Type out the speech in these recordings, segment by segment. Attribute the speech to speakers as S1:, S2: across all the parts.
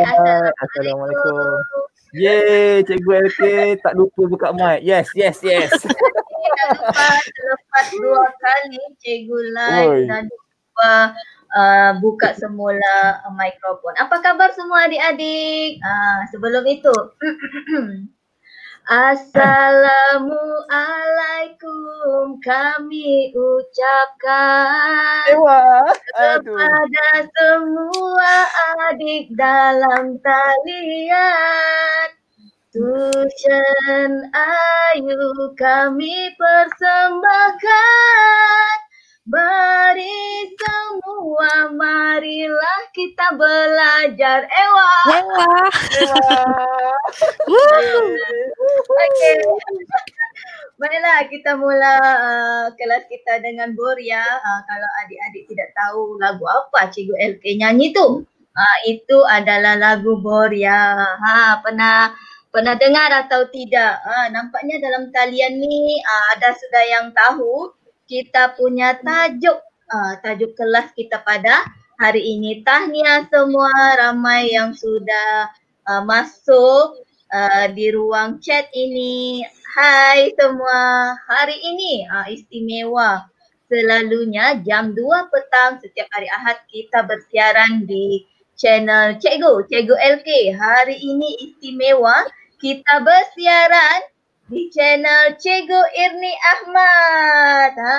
S1: Assalamualaikum.
S2: Assalamualaikum. Yeay, Cikgu LK tak lupa buka mic. Yes, yes, yes.
S1: lepas, dua kali Cikgu live dan lupa uh, buka semula mikrofon. Apa kabar semua adik-adik? Uh, sebelum itu, Assalamualaikum kami ucapkan kepada semua adik dalam talian. Tuhan ayu kami persembahkan Beri semua, marilah kita belajar. Ewa. Ewa. Ewa. okay. Baiklah, kita mula uh, kelas kita dengan Bor ya. Uh, kalau adik-adik tidak tahu lagu apa Cikgu LK nyanyi tu. Uh, itu adalah lagu Bor ya. Ha, pernah pernah dengar atau tidak? Uh, nampaknya dalam talian ni uh, ada sudah yang tahu kita punya tajuk uh, tajuk kelas kita pada hari ini. Tahniah semua ramai yang sudah uh, masuk uh, di ruang chat ini. Hai semua. Hari ini uh, istimewa. Selalunya jam 2 petang setiap hari Ahad kita bersiaran di channel Cikgu, Cikgu LK. Hari ini istimewa kita bersiaran di channel Cikgu Irni Ahmad. Ha,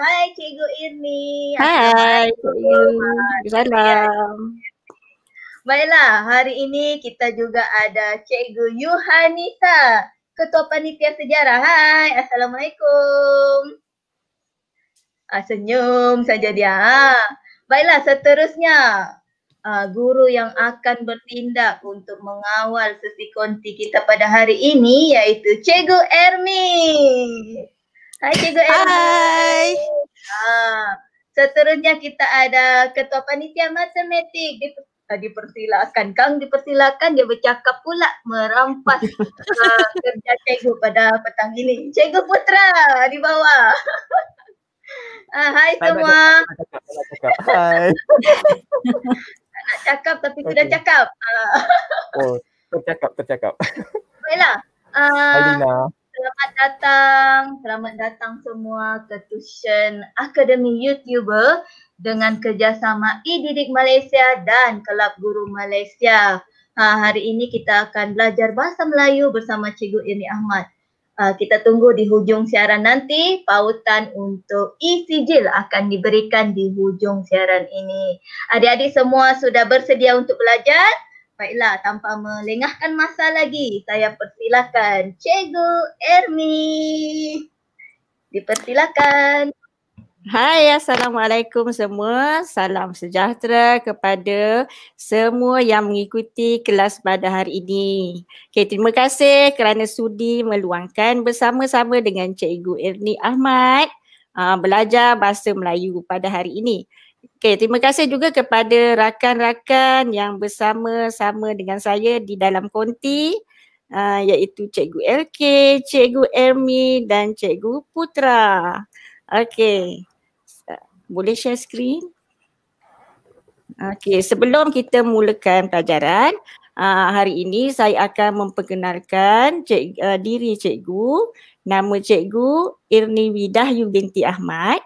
S1: hai Cikgu Irni. Hai. Salam. Baiklah, hari ini kita juga ada Cikgu Yuhanita, Ketua Panitia Sejarah. Hai, Assalamualaikum. Ah, senyum saja dia. Ha. Baiklah, seterusnya uh, guru yang akan bertindak untuk mengawal sesi konti kita pada hari ini iaitu Cikgu Ermi. Hai Cikgu Ermi. Hai. Uh, seterusnya kita ada Ketua Panitia Matematik di ah, dipersilakan Kang dipersilakan dia bercakap pula merampas uh, kerja cikgu pada petang ini cikgu putra di bawah uh, hai, hai semua hai nak cakap tapi okay. sudah cakap. Uh.
S2: Oh, tercakap, tercakap.
S1: Baiklah. Uh, ah, Alina. Selamat datang, selamat datang semua ke Tushen Academy YouTuber dengan kerjasama eDidik Malaysia dan Kelab Guru Malaysia. Ha, hari ini kita akan belajar Bahasa Melayu bersama Cikgu Irni Ahmad. Ah, kita tunggu di hujung siaran nanti pautan untuk e-sijil akan diberikan di hujung siaran ini. Adik-adik semua sudah bersedia untuk belajar? Baiklah, tanpa melengahkan masa lagi, saya persilakan Cikgu Ermi. Dipersilakan.
S3: Hai Assalamualaikum semua. Salam sejahtera kepada semua yang mengikuti kelas pada hari ini. Okay, terima kasih kerana sudi meluangkan bersama-sama dengan Cikgu Erni Ahmad uh, belajar Bahasa Melayu pada hari ini. Okay, terima kasih juga kepada rakan-rakan yang bersama-sama dengan saya di dalam konti uh, iaitu Cikgu LK, Cikgu Ermi dan Cikgu Putra. Okay. Boleh share screen? Okey, sebelum kita mulakan pelajaran, uh, hari ini saya akan memperkenalkan cik, uh, diri cikgu. Nama cikgu Irni Widah Yubinti Ahmad.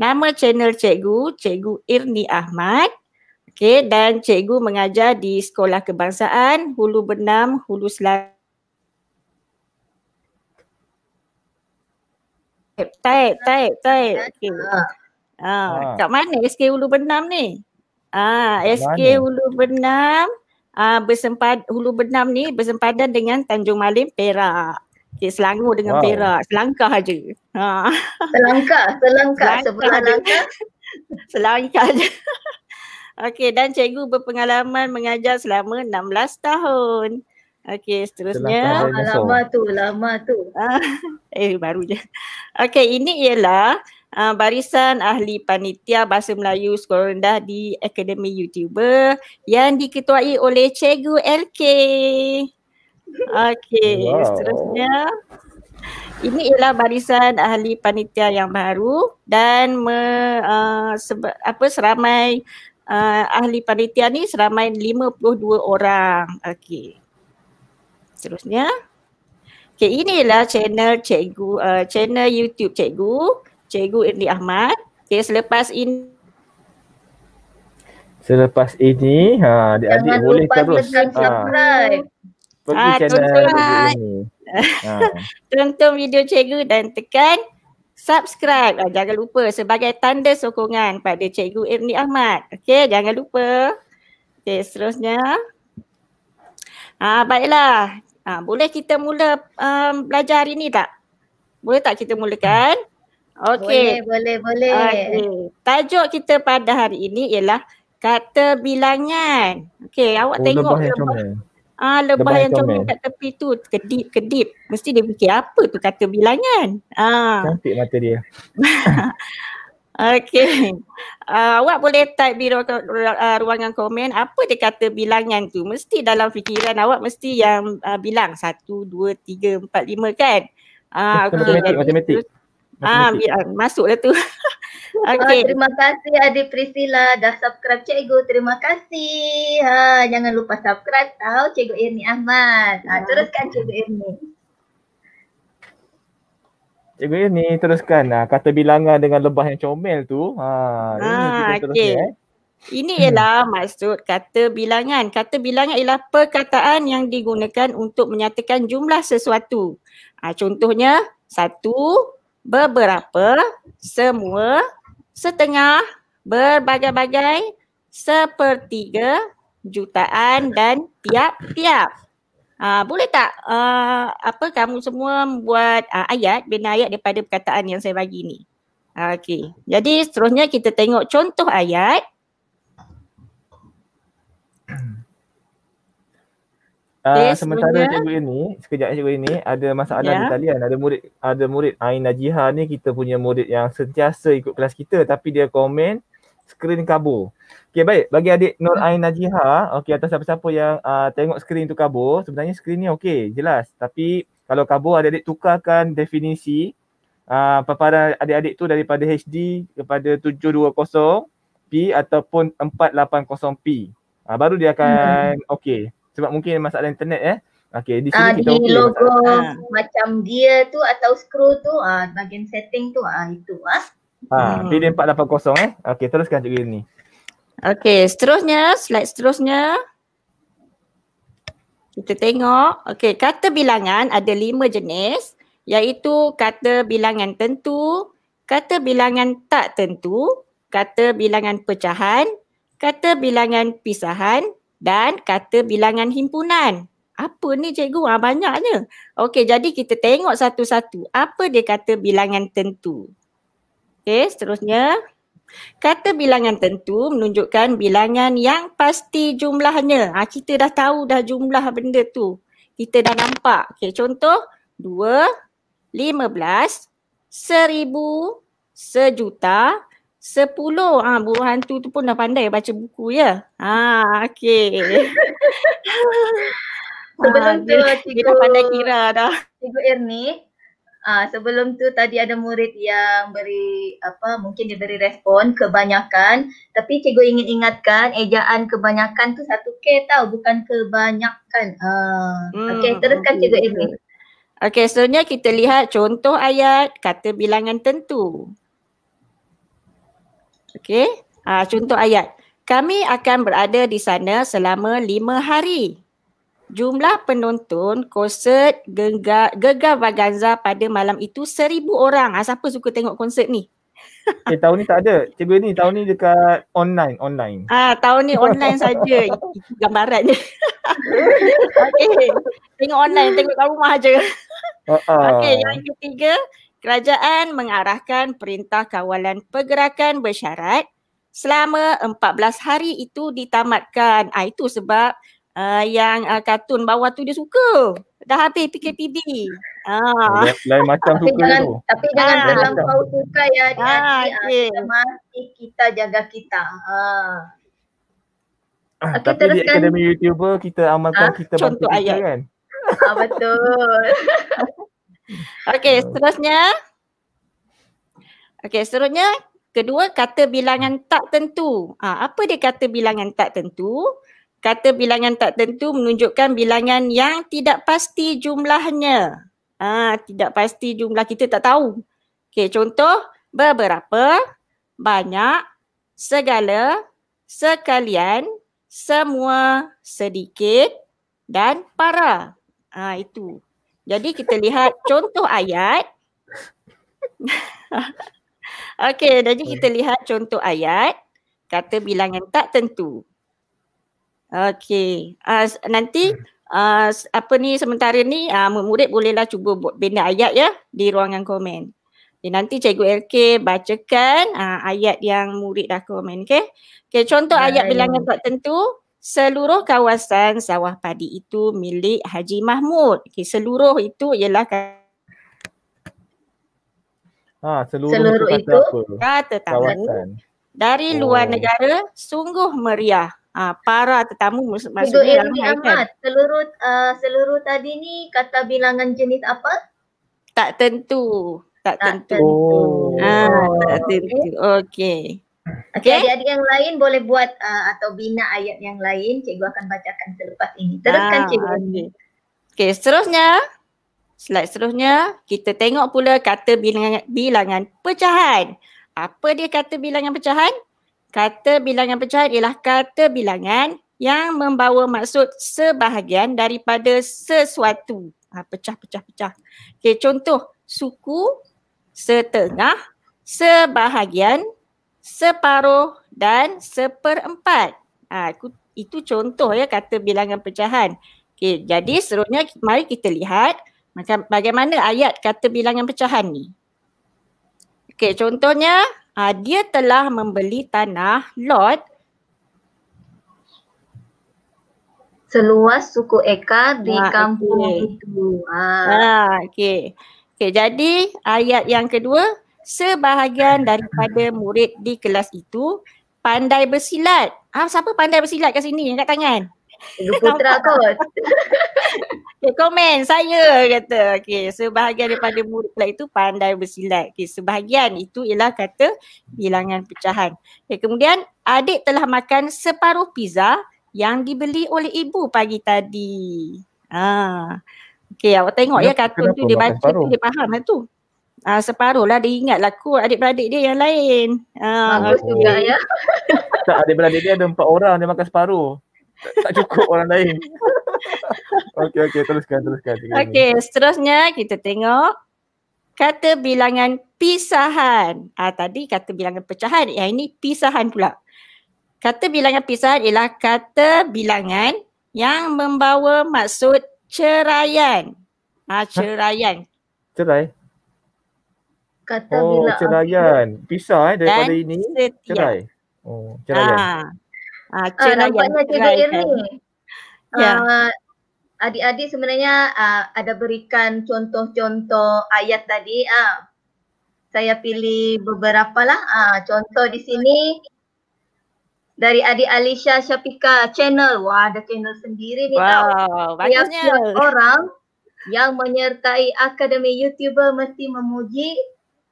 S3: Nama channel cikgu, cikgu Irni Ahmad. Okey, dan cikgu mengajar di Sekolah Kebangsaan Hulu Benam Hulu Selatan. Taip, taip, taip, taip. Okay. Ah. Ha, ha. kat mana SK Hulu Benam ni? Ah, ha, SK mana? Hulu Benam ah ha, bersempad Hulu Benam ni bersempadan dengan Tanjung Malim Perak. Okay, Selangor dengan wow. Perak. Selangkah aja. Ha. Selangkah,
S1: selangkah, sebelah
S3: Selangkah aja. Okey dan cikgu berpengalaman mengajar selama 16 tahun. Okey seterusnya lama tu lama tu. eh baru je. Okey ini ialah uh, barisan ahli panitia bahasa Melayu sekolah rendah di Akademi YouTuber yang diketuai oleh Cikgu LK. Okey, wow. seterusnya. Ini ialah barisan ahli panitia yang baru dan me, uh, ah, seba, apa seramai uh, ahli panitia ni seramai 52 orang. Okey. Seterusnya. Okey, inilah channel cikgu uh, channel YouTube cikgu. Uh, Cikgu Irni Ahmad. Okay, selepas ini
S2: Selepas ini, ha, adik-adik boleh terus. Ha.
S3: Pergi ha, channel tonton. video ni. Ha. video cikgu dan tekan subscribe. Ha, jangan lupa sebagai tanda sokongan pada cikgu Irni Ahmad. Okey, jangan lupa. Okey, seterusnya. Ah, baiklah. Ah, boleh kita mula um, belajar hari ni tak? Boleh tak kita mulakan? Hmm. Okey. Boleh, boleh, boleh. Okay. Tajuk kita pada hari ini ialah kata bilangan. Okey, awak oh, tengok lebah. Yang lebah. Ah, lebah, lebah yang comel kat tepi tu, kedip-kedip. Mesti dia fikir apa tu kata bilangan. Ah.
S2: Cantik mata dia.
S3: Okey. Uh, awak boleh type di ruang, uh, ruangan komen apa dia kata bilangan tu. Mesti dalam fikiran awak mesti yang uh, bilang satu, dua, tiga, empat, lima kan. Uh, ah, okay. matematik. Ah, ya, masuklah tu. okay. Oh, terima
S1: kasih Adi Priscilla dah subscribe cikgu. Terima kasih. Ha, jangan lupa subscribe tau cikgu Irni Ahmad. Ha, teruskan cikgu Irni.
S2: Cikgu Irni teruskan ha, kata bilangan dengan lebah yang comel tu. Ha, ha ini ah, kita okay. teruskan. Eh.
S3: Ini ialah hmm. maksud kata bilangan. Kata bilangan ialah perkataan yang digunakan untuk menyatakan jumlah sesuatu. Ha, contohnya, satu, beberapa, semua, setengah, berbagai-bagai, sepertiga, jutaan dan tiap-tiap. Ha, boleh tak uh, apa kamu semua buat uh, ah, ayat bina ayat daripada perkataan yang saya bagi ni. Okey. Jadi seterusnya kita tengok contoh ayat.
S2: Ah, eh, sementara cikgu ini sekejap cikgu ini ada masalah yeah. di ya. talian ada murid ada murid Ain Najiha ni kita punya murid yang sentiasa ikut kelas kita tapi dia komen skrin kabur. Okey baik bagi adik Nur Ain Najiha okey atas siapa-siapa yang uh, tengok skrin tu kabur sebenarnya skrin ni okey jelas tapi kalau kabur adik-adik tukarkan definisi uh, paparan adik-adik tu daripada HD kepada 720p ataupun 480p. Uh, baru dia akan hmm. okey sebab mungkin masalah internet eh. Okey, di sini ah, kita di logo masalah.
S1: macam gear tu atau scroll tu ah bagian setting tu ah itu ah.
S2: Ha, ah, hmm. PD480 eh. Okey, teruskan cikgu ni.
S3: Okey, seterusnya, slide seterusnya. Kita tengok. Okey, kata bilangan ada lima jenis iaitu kata bilangan tentu, kata bilangan tak tentu, kata bilangan pecahan, kata bilangan pisahan, dan kata bilangan himpunan. Apa ni cikgu? Ha, banyaknya. Okey, jadi kita tengok satu-satu. Apa dia kata bilangan tentu? Okey, seterusnya. Kata bilangan tentu menunjukkan bilangan yang pasti jumlahnya. Ha, kita dah tahu dah jumlah benda tu. Kita dah nampak. Okey, contoh. Dua, lima belas, seribu, sejuta, Sepuluh. Ha, ah, buruh hantu tu pun dah pandai baca buku ya. Ha, ah, okay. sebelum ha, tu ah, cikgu, dia pandai kira dah.
S1: Cikgu Irni, ha, sebelum tu tadi ada murid yang beri apa mungkin dia beri respon kebanyakan tapi cikgu ingin ingatkan ejaan kebanyakan tu satu K tau bukan kebanyakan. Ha, hmm, okay teruskan okay. cikgu
S3: Irni. Okay seterusnya kita lihat contoh ayat kata bilangan tentu. Okey. Uh, contoh ayat. Kami akan berada di sana selama lima hari. Jumlah penonton konsert Gengar, Gegar Vaganza pada malam itu seribu orang. Ha, siapa suka tengok konsert ni?
S2: Eh, tahun ni tak ada. Cikgu ni tahun ni dekat online. online.
S3: Ah, tahun ni online saja. Gambaran ni. okay. Tengok online, tengok kat rumah je.
S2: Uh-uh. Ah, okay, yang
S3: ketiga kerajaan mengarahkan perintah kawalan pergerakan bersyarat selama 14 hari itu ditamatkan. Ah, itu sebab uh, yang uh, kartun bawah tu dia suka. Dah habis PKPD. Ah. Lain, macam suka tu. Tapi jangan ah. terlampau
S1: suka ya. Dia ah, okay. masih kita jaga kita. Ah.
S2: ah okay, tapi teruskan. di Akademi YouTuber kita amalkan ah, kita bantu kita kan.
S3: Ah, betul. Okey, seterusnya. Okey, seterusnya kedua kata bilangan tak tentu. Ha, apa dia kata bilangan tak tentu? Kata bilangan tak tentu menunjukkan bilangan yang tidak pasti jumlahnya. Ha, tidak pasti jumlah kita tak tahu. Okey, contoh beberapa, banyak, segala, sekalian, semua, sedikit dan para. Ha, itu. Jadi kita lihat contoh ayat. Okey, jadi kita lihat contoh ayat kata bilangan tak tentu. Okey, uh, nanti uh, apa ni sementara ni uh, murid bolehlah cuba bina ayat ya di ruangan komen. Okay, nanti cikgu LK bacakan uh, ayat yang murid dah komen okey. Okey, contoh ayat bilangan tak tentu seluruh kawasan sawah padi itu milik Haji Mahmud. Okay, seluruh itu ialah kata
S2: ha, seluruh, seluruh itu
S3: kata ah, tetamu dari oh. luar negara sungguh meriah. Ha, para tetamu maksudnya Ibu Ahmad, kan?
S1: seluruh, uh, seluruh tadi ni kata bilangan jenis apa?
S3: Tak tentu. Tak, tak tentu. tentu. Oh. Ha, tak tentu. Okey. Okay. Okay. Adik-adik
S1: yang lain boleh buat uh, atau bina ayat yang lain. Cikgu akan bacakan selepas ini. Teruskan ah, cikgu.
S3: Okay. okay, seterusnya. Slide seterusnya. Kita tengok pula kata bilangan, bilangan pecahan. Apa dia kata bilangan pecahan? Kata bilangan pecahan ialah kata bilangan yang membawa maksud sebahagian daripada sesuatu. Ha, pecah, pecah, pecah. Okay, contoh suku setengah sebahagian separuh dan seperempat. Ha, itu contoh ya kata bilangan pecahan. Okay, jadi ya. seronoknya mari kita lihat macam bagaimana ayat kata bilangan pecahan ni. Okay, contohnya ha, dia telah membeli tanah lot seluas suku ekar di ha, kampung okay. itu. Ha. Ha, okay. okay, jadi ayat yang kedua sebahagian daripada murid di kelas itu pandai bersilat. Ah, siapa pandai bersilat kat sini? Angkat tangan. Putra kot. okay, komen saya kata. Okay, sebahagian daripada murid kelas itu pandai bersilat. Okay, sebahagian itu ialah kata bilangan pecahan. Okay, kemudian adik telah makan separuh pizza yang dibeli oleh ibu pagi tadi. Ah. Okey, awak tengok ya, ya kartun tu dia baca tu dia faham lah tu uh, ah, separuh lah dia ingat lah kot adik-beradik dia yang lain. Bagus uh, ah, juga oh. ya.
S2: Tak adik-beradik dia ada empat orang dia makan separuh. Tak cukup orang lain. okey okey teruskan teruskan. teruskan. Okey
S3: seterusnya kita tengok kata bilangan pisahan. Ah tadi kata bilangan pecahan yang ini pisahan pula. Kata bilangan pisahan ialah kata bilangan yang membawa maksud ceraian. Ah ha, ceraian. Cerai kata oh, bila oh
S2: ceraian aku... pisah eh daripada Dan ini setia. cerai oh ceraian ah,
S1: ah ceraian ah, cerai cerai ni ya uh, adik-adik sebenarnya uh, ada berikan contoh-contoh ayat tadi uh. saya pilih beberapa lah uh, contoh di sini dari adik Alicia Syafika channel wah ada channel sendiri ni wow, tau setiap orang yang menyertai akademi youtuber mesti memuji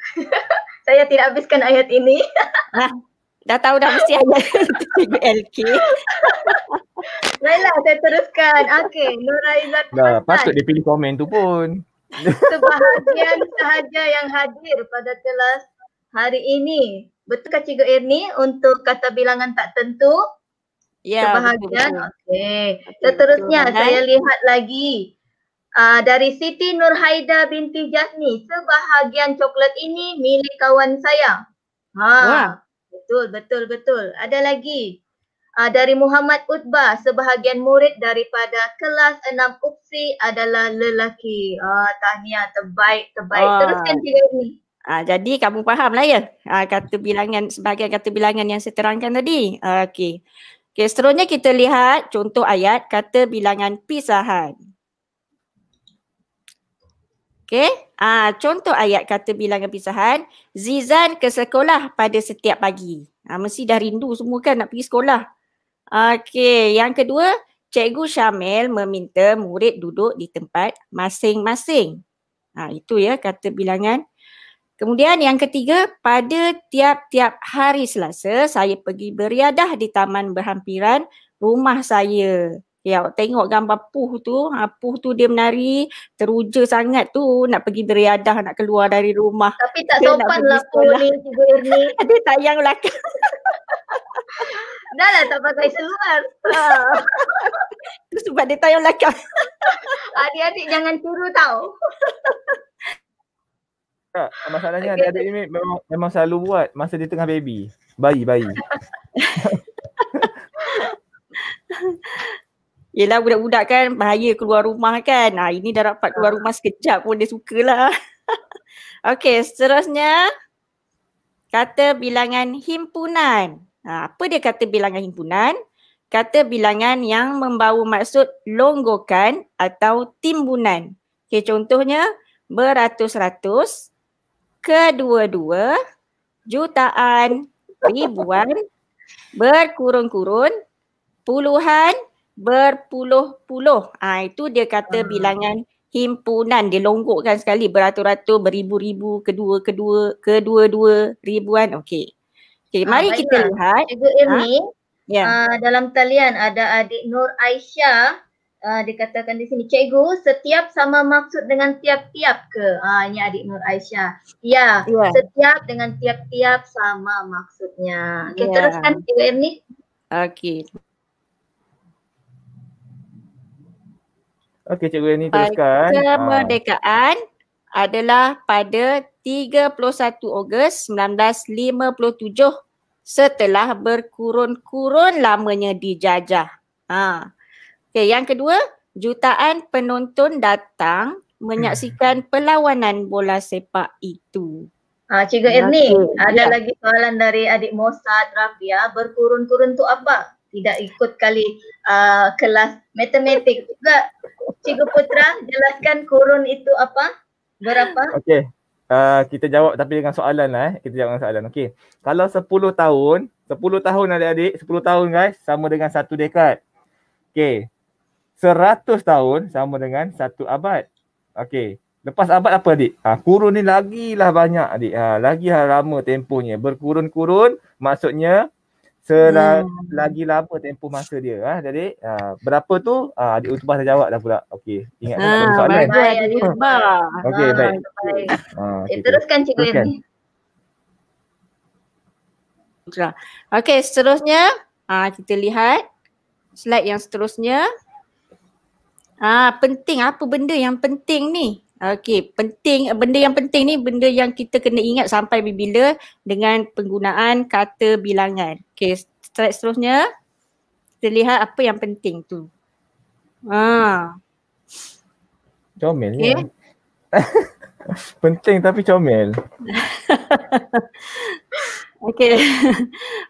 S1: saya tidak habiskan ayat ini. nah, dah tahu dah mesti ayat LK. Baiklah, saya teruskan. Okey, Nuraizat. Dah, patut dia
S2: pilih komen tu pun.
S1: Sebahagian sahaja yang hadir pada kelas hari ini. Betulkah Cikgu Erni untuk kata bilangan tak tentu?
S3: Ya. Sebahagian.
S1: Okey. Seterusnya, betul, saya lihat lagi. Uh, dari Siti Nurhaida binti Jasni, sebahagian coklat ini milik kawan saya. Ha. Wah. Betul, betul, betul. Ada lagi. Uh, dari Muhammad Utbah, sebahagian murid daripada kelas enam Upsi adalah lelaki. Ah, uh, tahniah terbaik, terbaik. Wah. Teruskan cerita ini.
S3: Uh, jadi kamu faham lah ya uh, kata bilangan sebahagian kata bilangan yang saya terangkan tadi. Uh, Okey. Okey, seterusnya kita lihat contoh ayat kata bilangan pisahan. Okay. uh, ah, contoh ayat kata bilangan pisahan. Zizan ke sekolah pada setiap pagi. uh, mesti dah rindu semua kan nak pergi sekolah. Okay. Yang kedua, Cikgu Syamil meminta murid duduk di tempat masing-masing. Ha, itu ya kata bilangan. Kemudian yang ketiga, pada tiap-tiap hari Selasa saya pergi beriadah di taman berhampiran rumah saya. Ya, tengok gambar Puh tu, ha, Puh tu dia menari, teruja sangat tu nak pergi beriadah, nak keluar dari rumah. Tapi tak dia sopan lah Puh ni, ni. Dia tayang belakang.
S1: Dah lah tak pakai seluar. Ha.
S3: Itu sebab dia tayang belakang.
S1: Adik-adik jangan curu tau.
S2: Tak, masalahnya okay. adik-adik ni memang, memang selalu buat masa dia tengah baby. Bayi, bayi.
S3: Yelah budak-budak kan bahaya keluar rumah kan. Ha, ini dah dapat keluar ah. rumah sekejap pun dia suka lah. okay seterusnya kata bilangan himpunan. Ha, apa dia kata bilangan himpunan? Kata bilangan yang membawa maksud longgokan atau timbunan. Okay, contohnya beratus-ratus, kedua-dua, jutaan, ribuan, berkurun-kurun, puluhan, berpuluh-puluh. Ha, itu dia kata hmm. bilangan himpunan. Dia longgokkan sekali beratur-atur, beribu-ribu, kedua-kedua, kedua-dua, ribuan. Okey. Okey, ah, mari ha, kita lihat. Cikgu Ilmi, ha? yeah. Ya. uh,
S1: dalam talian ada adik Nur Aisyah. Uh, dia katakan di sini, cikgu setiap sama maksud dengan tiap-tiap ke? Uh, ini adik Nur Aisyah. Ya, yeah, setiap dengan tiap-tiap sama maksudnya. Okey, yeah. teruskan cikgu Ilmi. Okey,
S3: Okey
S2: cikgu ni teruskan. Ah.
S3: Kemerdekaan ha. adalah pada 31 Ogos 1957 setelah berkurun-kurun lamanya dijajah. Ha. Okey yang kedua, jutaan penonton datang menyaksikan hmm. perlawanan bola sepak itu. Ah ha, cikgu Ernie, ada ya. lagi
S1: soalan dari adik Mosa Rafia, berkurun-kurun tu apa? tidak ikut kali uh, kelas matematik juga. Cikgu Putra, jelaskan kurun itu apa? Berapa?
S2: Okey. Uh, kita jawab tapi dengan soalan lah eh. Kita jawab dengan soalan. Okey. Kalau 10 tahun, 10 tahun adik-adik, 10 tahun guys sama dengan satu dekad. Okey. 100 tahun sama dengan satu abad. Okey. Lepas abad apa adik? Ha, kurun ni lagilah banyak adik. Ha, lagilah lama tempohnya. Berkurun-kurun maksudnya selagi hmm. lama tempoh masa dia ah jadi ah, berapa tu ah, adik utbah dah jawab dah pula okey ingat ah, tak baik baik
S1: adik utbah
S3: okey baik, baik. Ah, ah okay, eh, teruskan cikgu teruskan. Okey, seterusnya ah, kita lihat slide yang seterusnya. Ah, penting apa benda yang penting ni? Okey, penting benda yang penting ni benda yang kita kena ingat sampai bila dengan penggunaan kata bilangan. Okey, slide seterusnya kita lihat apa yang penting tu. Ha.
S2: Comel. Okay. Kan? penting tapi comel.
S3: Okey.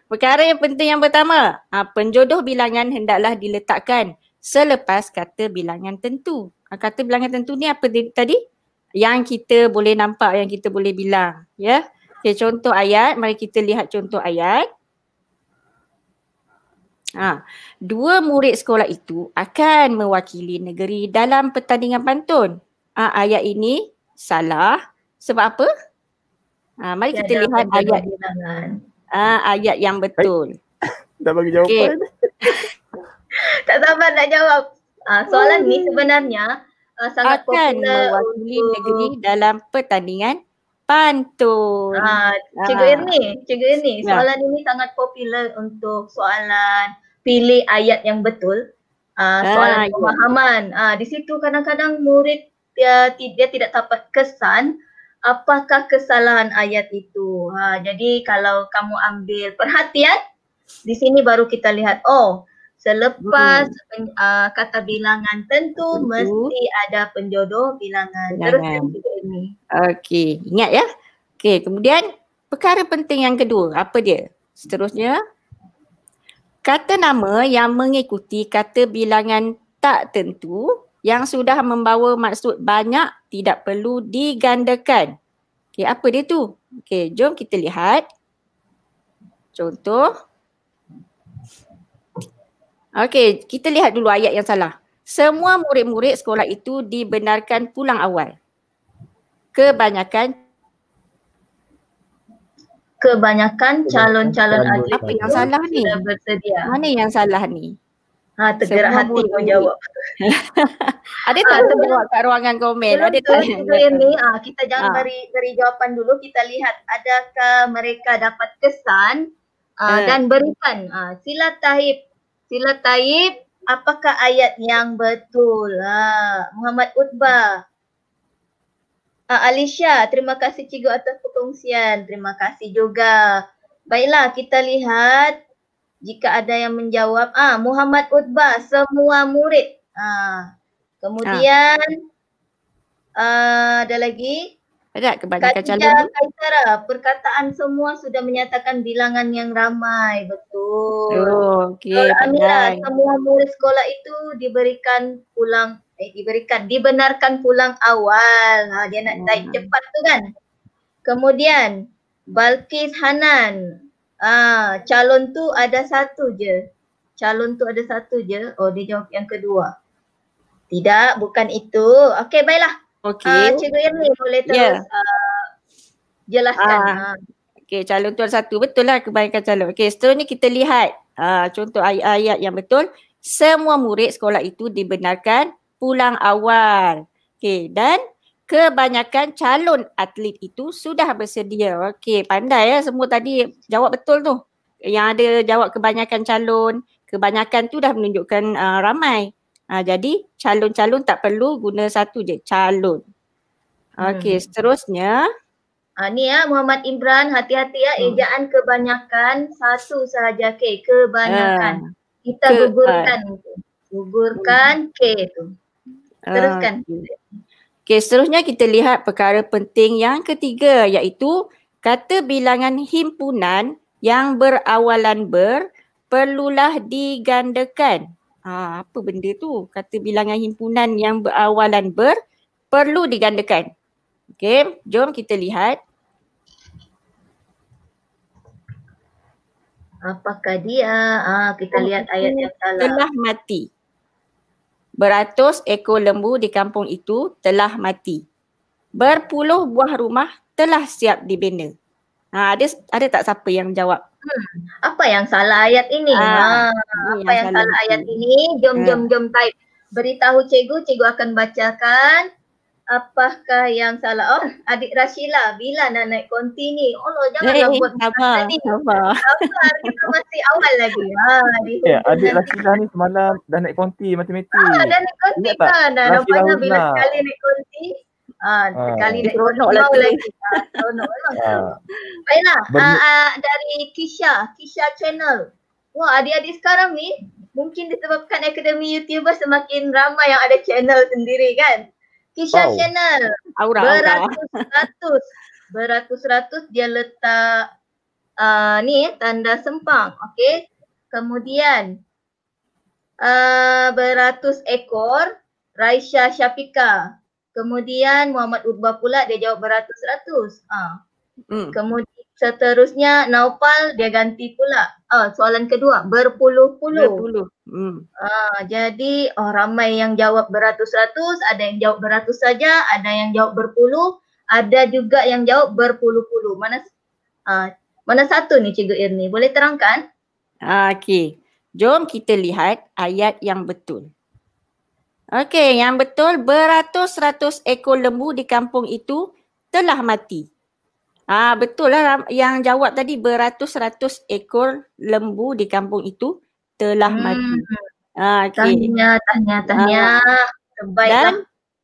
S3: Perkara yang penting yang pertama, ha, penjodoh bilangan hendaklah diletakkan selepas kata bilangan tentu kata bilangan tentu ni apa di, tadi yang kita boleh nampak yang kita boleh bilang ya okay, contoh ayat mari kita lihat contoh ayat ha dua murid sekolah itu akan mewakili negeri dalam pertandingan pantun ha, ayat ini salah sebab apa ha mari kita ya, lihat ayat ha, ayat yang betul dah bagi jawapan okay.
S1: tak sabar nak jawab Uh, soalan hmm. ni oh. sebenarnya uh, sangat Akan mewakili untuk... negeri
S3: dalam pertandingan pantun. Uh, cikgu uh. Irni, cikgu Irni, ya. soalan
S1: ini sangat popular untuk soalan
S3: pilih ayat yang
S1: betul. Uh, soalan ah, ya. pemahaman. Ya. Uh, di situ kadang-kadang murid dia, dia tidak dapat kesan apakah kesalahan ayat itu. Uh, jadi kalau kamu ambil perhatian, di sini baru kita lihat, oh Selepas hmm. uh, kata bilangan tentu, tentu mesti ada penjodoh bilangan. bilangan. Terus ini.
S3: Okey, ingat ya. Okey, kemudian perkara penting yang kedua, apa dia? Seterusnya kata nama yang mengikuti kata bilangan tak tentu yang sudah membawa maksud banyak tidak perlu digandakan. Okey, apa dia tu? Okey, jom kita lihat. Contoh, Okey, kita lihat dulu ayat yang salah. Semua murid-murid sekolah itu dibenarkan pulang awal. Kebanyakan
S1: kebanyakan calon-calon adik apa yang salah ni? Mana yang salah ni? Ha tergerak semua hati kau jawab. ada tak ah. terbuat kat ruangan komen? Ada tak? ni ah kita ah. jangan ha. beri beri jawapan dulu kita lihat adakah mereka dapat kesan Uh, dan berikan uh, sila tahib Sila Taib, apakah ayat yang betul? Ha, Muhammad Utbah. Ha, Alisha, terima kasih cikgu atas perkongsian. Terima kasih juga. Baiklah, kita lihat jika ada yang menjawab. Ah, ha, Muhammad Utbah, semua murid. ha, kemudian ha. Uh, ada lagi?
S3: Ada tak kebanyakan calon tu?
S1: Kaitara, lah, perkataan semua sudah menyatakan bilangan yang ramai. Betul. Oh, okay. Kalau Amira, semua murid sekolah itu diberikan pulang, eh diberikan, dibenarkan pulang awal. Ha, dia nak naik hmm. cepat tu kan? Kemudian, Balkis Hanan. Ah, calon tu ada satu je. Calon tu ada satu je. Oh, dia jawab yang kedua. Tidak, bukan itu. Okey, baiklah. Okey. Uh, Cikgu Yami boleh terus yeah. Ya. uh,
S3: jelaskan. Uh, Okey, calon tuan satu. Betul lah kebanyakan calon. Okey, seterusnya kita lihat uh, contoh ayat-ayat yang betul. Semua murid sekolah itu dibenarkan pulang awal. Okey, dan kebanyakan calon atlet itu sudah bersedia. Okey, pandai ya semua tadi jawab betul tu. Yang ada jawab kebanyakan calon, kebanyakan tu dah menunjukkan uh, ramai. Ha, jadi calon-calon tak perlu guna satu je calon. Okey hmm. seterusnya. Ha, ni ya Muhammad Imran hati-hati ya hmm. ejaan
S1: hmm. kebanyakan satu sahaja ke kebanyakan. Ha, Kita ke, Gugurkan Ha. Guburkan hmm. ke tu.
S3: Teruskan. Okey seterusnya kita lihat perkara penting yang ketiga iaitu kata bilangan himpunan yang berawalan ber perlulah digandakan. Aa, ha, apa benda tu? Kata bilangan himpunan yang berawalan ber perlu digandakan. Okey, jom kita lihat. Apakah dia? Ha, kita oh, lihat ayat yang salah. Telah mati. Beratus ekor lembu di kampung itu telah mati. Berpuluh buah rumah telah siap dibina. Ha, ada ada tak siapa yang jawab? Hmm. Apa yang salah ayat
S1: ini? Ah, ha, ha. apa yang, yang salah, salah ayat ini? Jom ha. jom hmm. jom type. Beritahu cikgu, cikgu akan bacakan apakah yang salah. Oh, adik Rashila, bila nak naik konti ni? Oh, Allah, janganlah hey, buat tadi. Sabar. kita masih awal lagi. Ha, ya, yeah, adik Rashila ni semalam
S2: dah naik konti matematik. Ah, dah naik konti kan? Dah banyak lah bila sekali
S1: naik konti. Ah, ah. sekali ha. seronok lah tu. Seronok ah, lah. Baiklah, dari Kisha, Kisha Channel. Wah, adik-adik sekarang ni mungkin disebabkan akademi YouTuber semakin ramai yang ada channel sendiri kan. Kisha wow. Channel. Aura, Beratus-ratus. Beratus-ratus dia letak uh, ni tanda sempang. Okay. Kemudian uh, beratus ekor Raisha Syafika. Kemudian Muhammad Urba pula dia jawab beratus-ratus. Ha. Hmm. Kemudian seterusnya Naupal dia ganti pula. Oh, soalan kedua berpuluh-puluh. Berpuluh. Hmm. Ha, jadi oh, ramai yang jawab beratus-ratus, ada yang jawab beratus saja, ada yang jawab berpuluh, ada juga yang jawab berpuluh-puluh. Mana ha, mana satu
S3: ni Cikgu Irni? Boleh terangkan? Okey. Jom kita lihat ayat yang betul. Okey, yang betul beratus-ratus ekor lembu di kampung itu telah mati. Ah betul lah yang jawab tadi beratus-ratus ekor lembu di kampung itu telah hmm. mati. Ah, ha, okay. Tahniah, tahniah, ha. tahniah. Ah. Dan kan?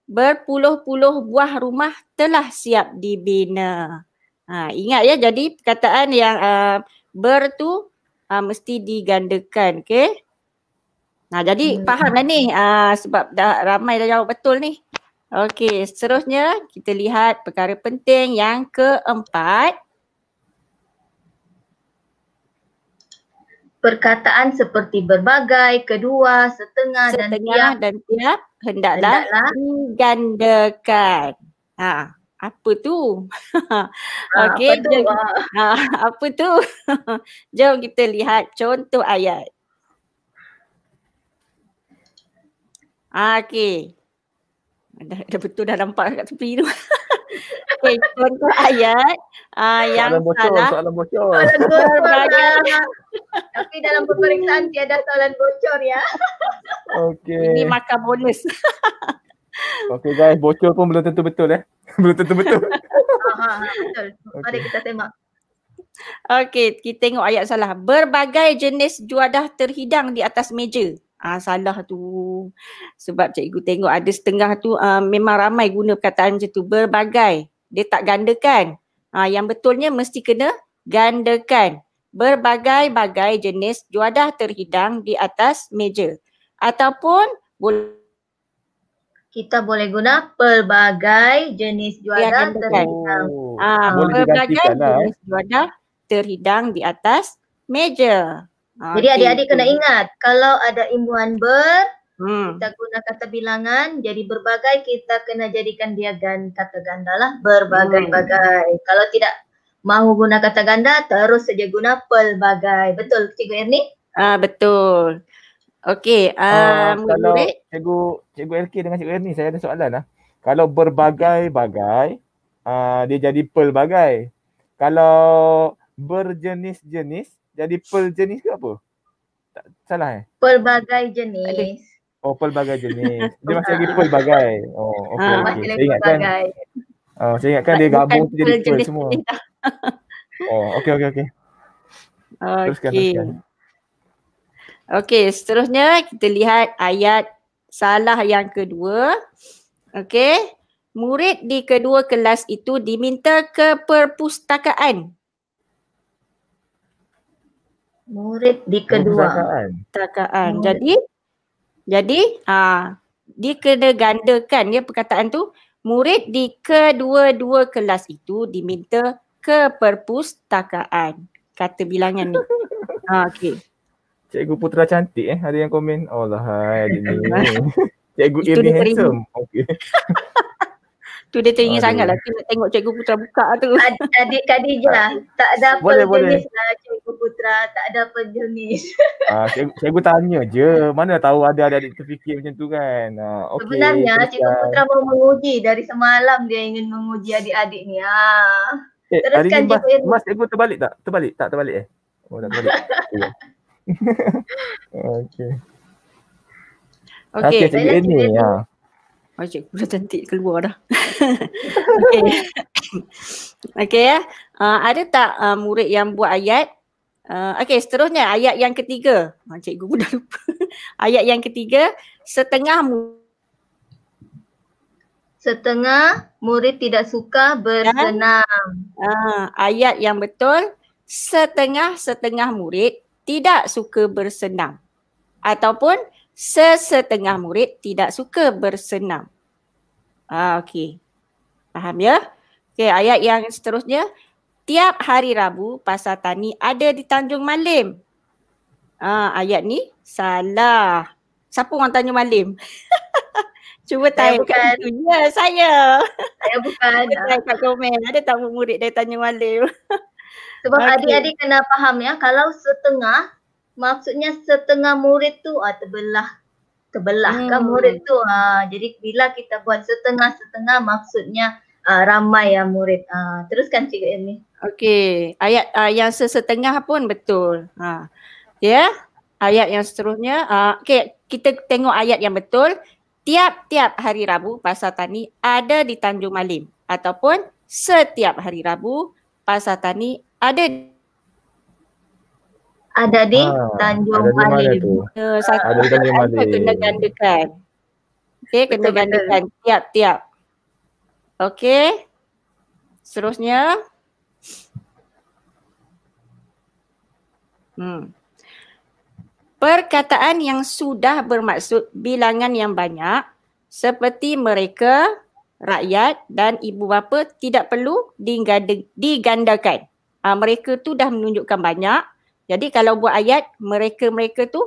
S3: berpuluh-puluh buah rumah telah siap dibina. Ah, ingat ya, jadi perkataan yang uh, ber tu uh, mesti digandakan, okey? Nah, jadi hmm. fahamlah ni uh, sebab dah ramai dah jawab betul ni. Okey, seterusnya kita lihat perkara penting yang keempat. Perkataan seperti berbagai, kedua, setengah, setengah dan tiap dan tiap hendaklah, hendaklah. digandakan. Ha, apa tu? Ha, Okey, apa ha, apa tu? Ha. Ha, jom kita lihat contoh ayat. Ah, okay. Dah, dah betul dah nampak kat tepi tu. okay, contoh ayat uh, yang bocor, salah. Soalan bocor. Soalan
S1: bocor. Soalan bocor. Tapi dalam pemeriksaan tiada soalan bocor ya. Okay. Ini makan bonus.
S2: okay guys, bocor pun belum tentu betul eh. belum tentu betul.
S3: Aha, betul. Okay. Mari kita tembak. Okay, kita tengok ayat salah. Berbagai jenis juadah terhidang di atas meja uh, salah tu sebab cikgu tengok ada setengah tu uh, memang ramai guna perkataan macam tu berbagai dia tak gandakan uh, yang betulnya mesti kena gandakan berbagai-bagai jenis juadah terhidang di atas meja ataupun kita boleh guna pelbagai jenis juadah terhidang. Ah, oh. ha, pelbagai jenis juadah terhidang di atas meja. Jadi adik-adik kena ingat
S1: kalau ada imbuhan ber hmm. kita guna kata bilangan jadi berbagai kita kena jadikan dia gan kata ganda lah berbagai-bagai. Hmm. Kalau tidak mahu guna kata ganda terus saja guna pelbagai. Betul Cikgu Erni?
S3: Ah uh, betul. Okey, um,
S1: uh, kalau murid.
S2: Cikgu Cikgu LK dengan Cikgu Erni saya ada soalan lah. Kalau berbagai-bagai uh, dia jadi pelbagai. Kalau berjenis-jenis jadi pel jenis ke apa? Tak salah eh.
S1: Pelbagai jenis. Ada.
S2: Oh pelbagai jenis. Dia masih lagi ah. pelbagai. Oh ah, okey. Ha, okay. Masih lagi ingatkan, pelbagai. Oh, saya ingatkan dia gabung tu jadi pel semua. oh okay okay okay.
S3: Okay. Teruskan. Okey okay, seterusnya kita lihat ayat salah yang kedua. Okay. Murid di kedua kelas itu diminta ke perpustakaan. Murid di kedua. Perkataan. Jadi jadi aa, ah, dia kena gandakan ya perkataan tu. Murid di kedua-dua kelas itu diminta ke perpustakaan. Kata bilangan ni. Ha, ah, okay.
S2: Cikgu Putra cantik eh. Ada yang komen. Oh lah hai Cikgu Irni handsome. Okay.
S3: Tu dia teringin Aduh. sangat lah tu nak tengok Cikgu Putra buka tu. Adik Khadijah, tak ada apa boleh, jenis boleh. lah
S1: Cikgu Putra, tak ada apa jenis.
S2: Ah, cikgu, cikgu tanya je, mana tahu ada ada adik terfikir macam tu kan. Ah, okay, Sebenarnya Cikgu Putra
S1: baru menguji dari semalam dia ingin menguji adik-adik ni. Ah. Eh, Teruskan hari ni mas, cikgu. mas
S2: Cikgu terbalik tak? Terbalik? Tak terbalik eh? Oh tak terbalik. okay.
S3: Okay, okay cikgu, cikgu, cikgu ini. Cikgu. Ya. Baca Sudah cantik keluar dah Okay Okay ya uh, Ada tak uh, murid yang buat ayat uh, Okay seterusnya ayat yang ketiga uh, Cikgu pun dah lupa Ayat yang ketiga Setengah Setengah murid tidak suka bersenam uh, ya. ah, Ayat yang betul Setengah-setengah murid tidak suka bersenam Ataupun sesetengah murid tidak suka bersenam. Ah, Okey. Faham ya? Okey, ayat yang seterusnya. Tiap hari Rabu, Pasar Tani ada di Tanjung Malim. Ah, ayat ni salah. Siapa orang Tanjung Malim? Cuba tanya. Saya bukan. Itu. Ya, saya. Saya bukan. Ada tanya kat komen. Ada tak murid dari Tanjung Malim?
S1: Sebab okay. adik-adik kena faham ya, kalau setengah maksudnya setengah murid tu ah terbelah terbelah hmm. kan murid tu ah jadi bila kita buat setengah setengah maksudnya
S3: ah, ramai ya ah, murid ah
S1: teruskan cikgu ini
S3: okey ayat ah, yang sesetengah pun betul ha ah. ya yeah? ayat yang seterusnya ah, okey kita tengok ayat yang betul tiap-tiap hari Rabu pasar tani ada di Tanjung Malim ataupun setiap hari Rabu pasar tani ada di
S1: ada di ha, ah, Tanjung ada Malik. Di mana tu? Ya, satu ada di Tanjung Malik. Kena
S3: gandakan. Okey, kena Betul gandakan tiap-tiap. Okey. Seterusnya. Hmm. Perkataan yang sudah bermaksud bilangan yang banyak seperti mereka, rakyat dan ibu bapa tidak perlu digandakan. Ha, mereka tu dah menunjukkan banyak. Jadi kalau buat ayat mereka-mereka tu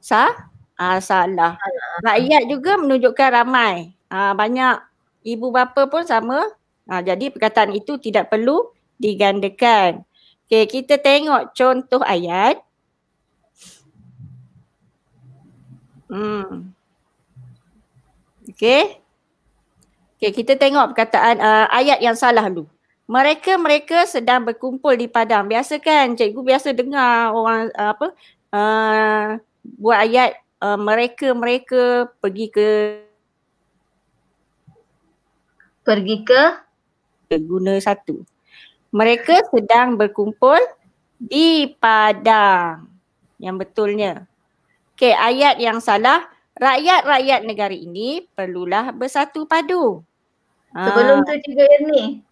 S3: sah ah salah. Rakyat juga menunjukkan ramai. Ah banyak ibu bapa pun sama. Ah jadi perkataan itu tidak perlu digandakan. Okey, kita tengok contoh ayat. Hmm. Okey. Okey, kita tengok perkataan uh, ayat yang salah dulu mereka mereka sedang berkumpul di padang biasa kan cikgu biasa dengar orang eh, apa uh, buat ayat uh, mereka mereka pergi ke pergi ke guna satu mereka sedang berkumpul di padang yang betulnya okey ayat yang salah rakyat-rakyat negara ini perlulah bersatu padu sebelum uh, tu
S1: cikgu ni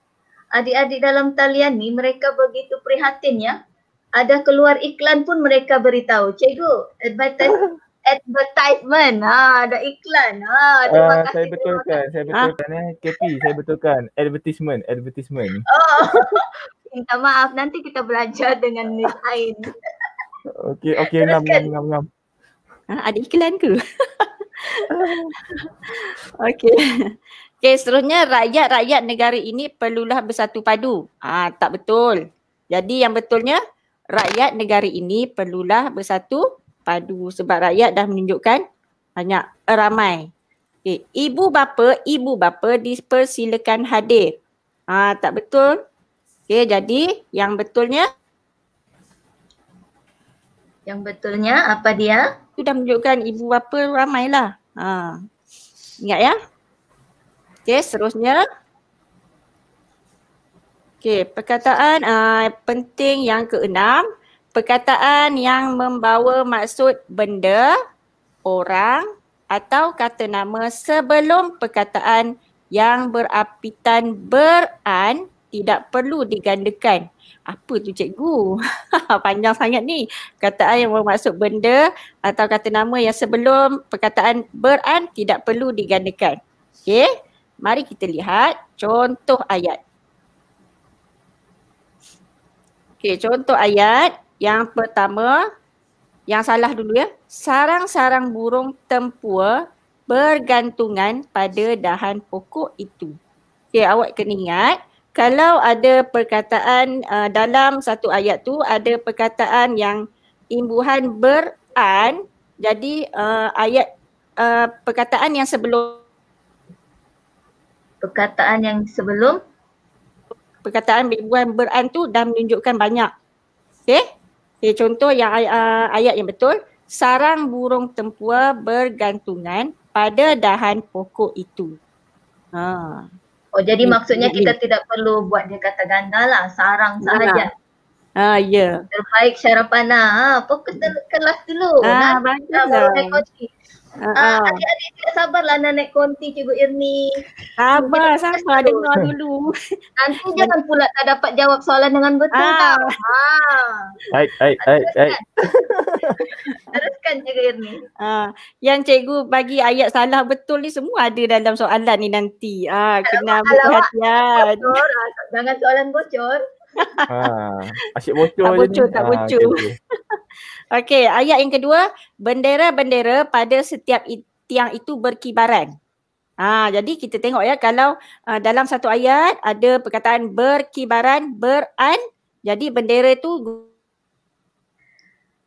S1: adik-adik dalam talian ni mereka begitu prihatin ya. Ada keluar iklan pun mereka beritahu. Cikgu, advertisement. advertisement. Ha, ada iklan. Ha, terima uh,
S2: Saya betulkan. Saya ha? betulkan. Ha? Eh. KP, saya betulkan. Advertisement. Advertisement. Oh.
S1: Minta maaf. Nanti kita belajar
S3: dengan Miss lain.
S2: Okey, okey. Ngam, ngam, ngam, ngam.
S3: Ha, ada iklan ke? okey. Okey, seterusnya rakyat-rakyat negara ini perlulah bersatu padu. Ah, ha, tak betul. Jadi yang betulnya rakyat negara ini perlulah bersatu padu sebab rakyat dah menunjukkan banyak ramai. Okey, ibu bapa, ibu bapa dipersilakan hadir. Ah, ha, tak betul. Okey, jadi yang betulnya yang betulnya apa dia? Sudah menunjukkan ibu bapa ramailah. Ah. Ha. Ingat ya? Okey, seterusnya. Okey, perkataan uh, penting yang keenam, perkataan yang membawa maksud benda, orang atau kata nama sebelum perkataan yang berapitan beran tidak perlu digandakan. Apa tu cikgu? Panjang sangat ni. Kataan yang bermaksud benda atau kata nama yang sebelum perkataan beran tidak perlu digandakan. Okey? Mari kita lihat contoh ayat. Okey, contoh ayat yang pertama yang salah dulu ya. Sarang-sarang burung tempua bergantungan pada dahan pokok itu. Okey, awak kena ingat kalau ada perkataan uh, dalam satu ayat tu ada perkataan yang imbuhan beran jadi uh, ayat uh, perkataan yang sebelum perkataan yang sebelum perkataan bibuan beran tu dah menunjukkan banyak. Okey. Okay, contoh yang uh, ayat yang betul sarang burung tempua bergantungan pada dahan pokok itu. Ha. Oh jadi maksudnya kita
S1: tidak perlu buat dia kata ganda lah sarang lah. saja. Ha ya. Yeah. Terbaik Syarapana. Lah. Ha fokus dalam kelas dulu. Ha, nah, baiklah. Baiklah. Ah, ah, ah. Adik-adik uh, sabarlah nak naik konti Cikgu Irni. Sabar, sabar. Dengar dulu. Nanti jangan pula tak dapat jawab soalan dengan betul ah. tau.
S2: Baik, baik, baik.
S3: Teruskan Cikgu Irni. Uh, yang Cikgu bagi ayat salah betul ni semua ada dalam soalan ni nanti. Ah, uh, kena ambil perhatian. Jangan soalan bocor.
S2: ha, asyik bocor je
S3: bocor, Tak bocor, tak bocor. Okey, ayat yang kedua, bendera-bendera pada setiap tiang itu berkibaran. Ha, jadi kita tengok ya kalau uh, dalam satu ayat ada perkataan berkibaran, beran, jadi bendera itu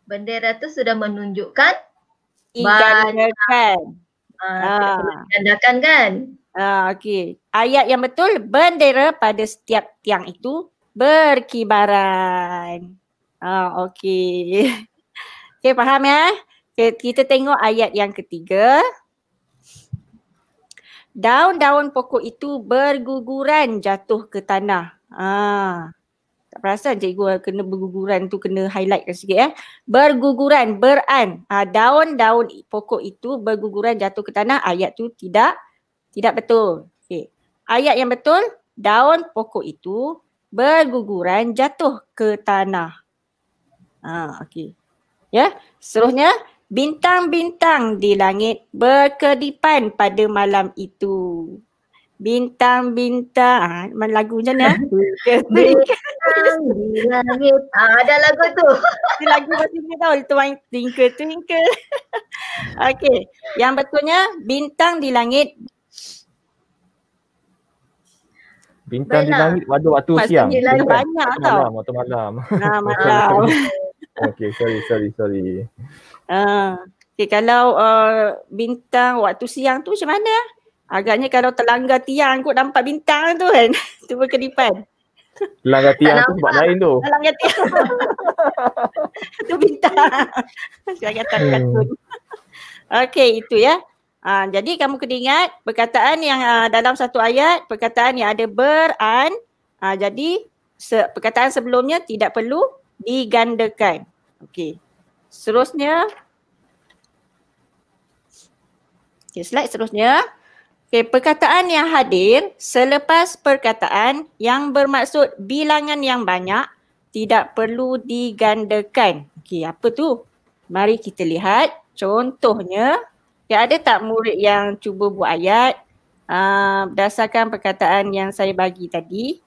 S1: bendera itu sudah menunjukkan
S3: menandakan. Ah, menandakan ah. kan? Ah, okey. Ayat yang betul bendera pada setiap tiang itu berkibaran. Ah, okey. Okay faham ya? Okay, kita tengok ayat yang ketiga. Daun-daun pokok itu berguguran jatuh ke tanah. Ah. Tak perasan cikgu kena berguguran tu kena highlight kan sikit eh. Berguguran, beran. Ah, daun-daun pokok itu berguguran jatuh ke tanah. Ayat tu tidak tidak betul. Okay. Ayat yang betul, daun pokok itu berguguran jatuh ke tanah. Ah, okey. Ya, seluruhnya bintang-bintang di langit berkedipan pada malam itu. Bintang-bintang, ah, mana lagunya ni? Eh? bintang di ah, ada lagu tu. Di lagu tu ni tau, twinkle twinkle. Okey, yang betulnya bintang di langit
S2: Bintang Benar. di langit Waduh, waktu siang. Kan? Banyak tau. Malam, waktu malam. Nah, malam. Okay, sorry, sorry, sorry.
S3: Uh, okay, kalau uh, bintang waktu siang tu macam mana? Agaknya kalau terlanggar tiang kot nampak bintang tu kan. Tu berkedipan. Terlanggar tiang tu sebab lain tu. Terlanggar tiang. tu bintang. Saya kata hmm. katun. Okay, itu ya. Ha, jadi kamu kena ingat perkataan yang uh, dalam satu ayat, perkataan yang ada beran. an. jadi se- perkataan sebelumnya tidak perlu digandakan. Okey. Seterusnya Okey, slide seterusnya. Okey, perkataan yang hadir selepas perkataan yang bermaksud bilangan yang banyak tidak perlu digandakan. Okey, apa tu? Mari kita lihat contohnya. Ya ada tak murid yang cuba buat ayat uh, berdasarkan perkataan yang saya bagi tadi?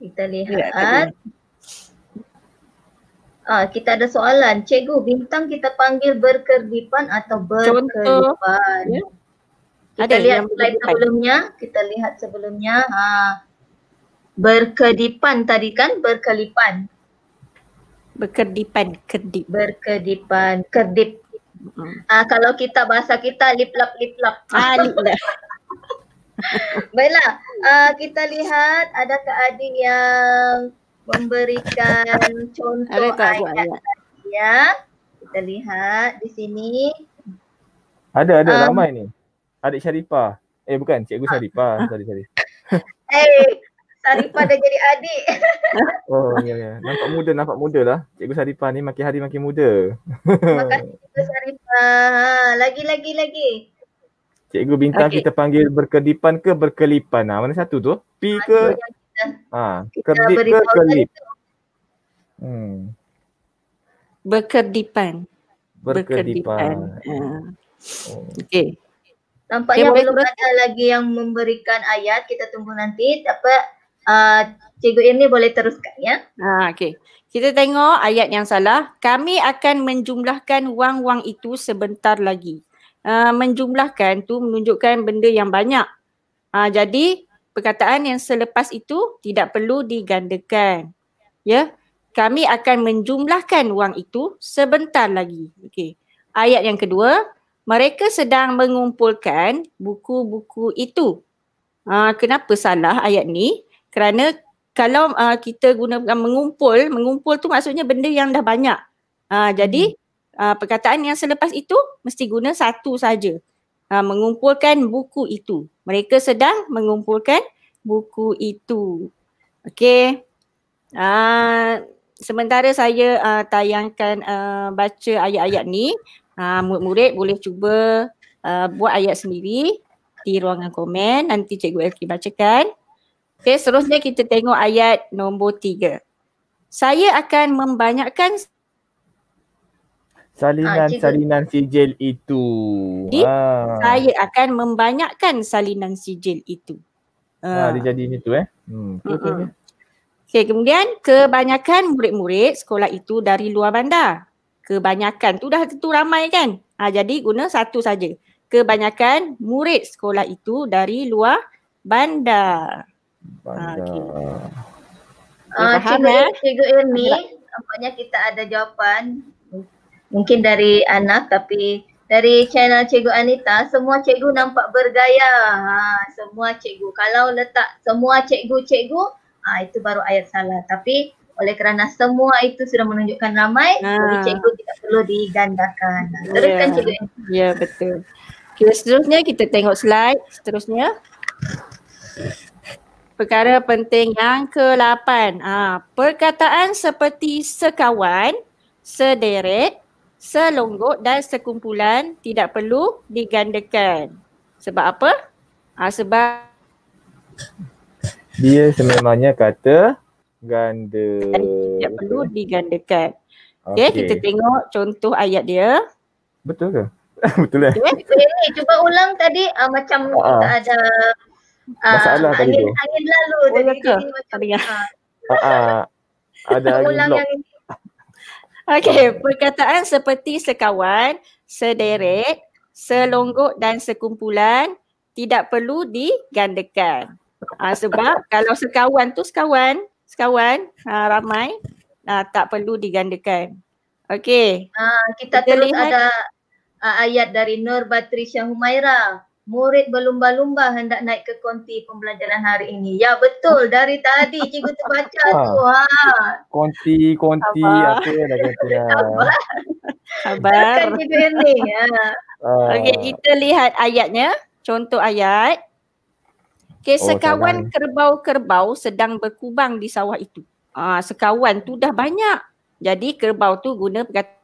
S1: Kita lihat. Ya, Ah, kita ada soalan. Cikgu, bintang kita panggil berkedipan atau berkedipan? Contoh. Ya. Kita ada lihat slide berkedipan. sebelumnya. Kita lihat sebelumnya. Ha. Berkedipan tadi kan? Berkelipan. Berkedipan. Kedip. Berkedipan. Kedip. Hmm. Ah, ha, kalau kita bahasa kita liplap, liplap. Ah, liplap. Baiklah, uh, kita lihat ada keadaan yang memberikan contoh ayat tadi ya. Kita lihat di sini.
S2: Ada ada um, ramai ni. Adik Sharifah. Eh bukan, Cikgu ah. Sharifah. Sorry, sorry.
S1: Hey, eh, Sharifah dah jadi adik.
S2: oh, ya, ya. Nampak muda, nampak muda lah. Cikgu Sharifah ni makin hari makin muda. Makasih
S1: Cikgu Sharifah. Ha, lagi, lagi, lagi.
S2: Cikgu Bintang okay. kita panggil berkedipan ke berkelipan? Ha? Mana satu tu? P ke? Ha, kedip ke kelip? Hmm.
S3: Berkedipan. Berkedipan. Oh. Okey.
S1: Nampaknya okay, belum ada lagi yang memberikan ayat. Kita tunggu nanti.
S3: Apa uh, cikgu ini boleh teruskan ya. Ha, okey. Kita tengok ayat yang salah. Kami akan menjumlahkan wang-wang itu sebentar lagi. Uh, menjumlahkan tu menunjukkan benda yang banyak. Uh, jadi perkataan yang selepas itu tidak perlu digandakan. Ya, kami akan menjumlahkan wang itu sebentar lagi. Okey. Ayat yang kedua, mereka sedang mengumpulkan buku-buku itu. Uh, kenapa salah ayat ni? Kerana kalau uh, kita gunakan mengumpul, mengumpul tu maksudnya benda yang dah banyak. Uh, jadi uh, perkataan yang selepas itu mesti guna satu saja uh, mengumpulkan buku itu. Mereka sedang mengumpulkan buku itu. Okey. Uh, sementara saya uh, tayangkan uh, baca ayat-ayat ni, uh, murid-murid boleh cuba uh, buat ayat sendiri di ruangan komen. Nanti Cikgu Elki bacakan. Okey, seterusnya kita tengok ayat nombor tiga. Saya akan membanyakkan
S2: salinan-salinan ah, sijil itu. Jadi ha. Ah. saya
S3: akan membanyakkan salinan sijil itu. Ha, ha. dia
S2: jadi ni tu eh. Hmm. Okey okay.
S3: okay, kemudian kebanyakan murid-murid sekolah itu dari luar bandar. Kebanyakan tu dah tentu ramai kan. Ha, jadi guna satu saja. Kebanyakan murid sekolah itu dari luar bandar. Bandar. Ha, okay. uh, cikgu, eh? cikgu Ermi,
S1: nampaknya kita ada jawapan mungkin dari anak tapi dari channel Cikgu Anita, semua cikgu nampak bergaya. Ha, semua cikgu. Kalau letak semua cikgu-cikgu, ha, itu baru ayat salah. Tapi oleh kerana semua itu sudah menunjukkan
S3: ramai, ha. jadi cikgu tidak perlu digandakan. Ha, teruskan yeah. cikgu Ya, yeah, betul. Okay, seterusnya kita tengok slide. Seterusnya. Perkara penting yang ke-8. Ha, perkataan seperti sekawan, sederet, selonggok dan sekumpulan tidak perlu digandakan. Sebab apa? Ha, sebab
S2: dia sememangnya kata ganda. Dan tidak perlu
S3: digandakan. Okey, okay, kita tengok contoh ayat dia.
S2: Betul ke? Betul lah. Eh?
S3: Okay, cuba ulang tadi uh, macam uh, ada uh, masalah tadi angin, tu. Angin lalu. Oh, tadi ke? Tadi macam,
S2: uh, ada angin lock. Yang
S3: Okey, perkataan seperti sekawan, sederet, selonggok dan sekumpulan tidak perlu digandakan. Ha, sebab kalau sekawan tu sekawan, sekawan ha, ramai ha, tak perlu digandakan. Okey.
S1: Ha, kita, kita terus lihat. ada ha, ayat dari Nur Batri Syah murid berlumba-lumba hendak naik ke konti pembelajaran hari ini. Ya betul dari tadi cikgu terbaca ha. tu. Ha.
S2: Konti, konti apa yang dah kata.
S3: Sabar. Sabar. ha. Okey kita lihat ayatnya. Contoh ayat. Okay, oh, sekawan kerbau-kerbau sedang berkubang di sawah itu. Ah, sekawan tu dah banyak. Jadi kerbau tu guna perkataan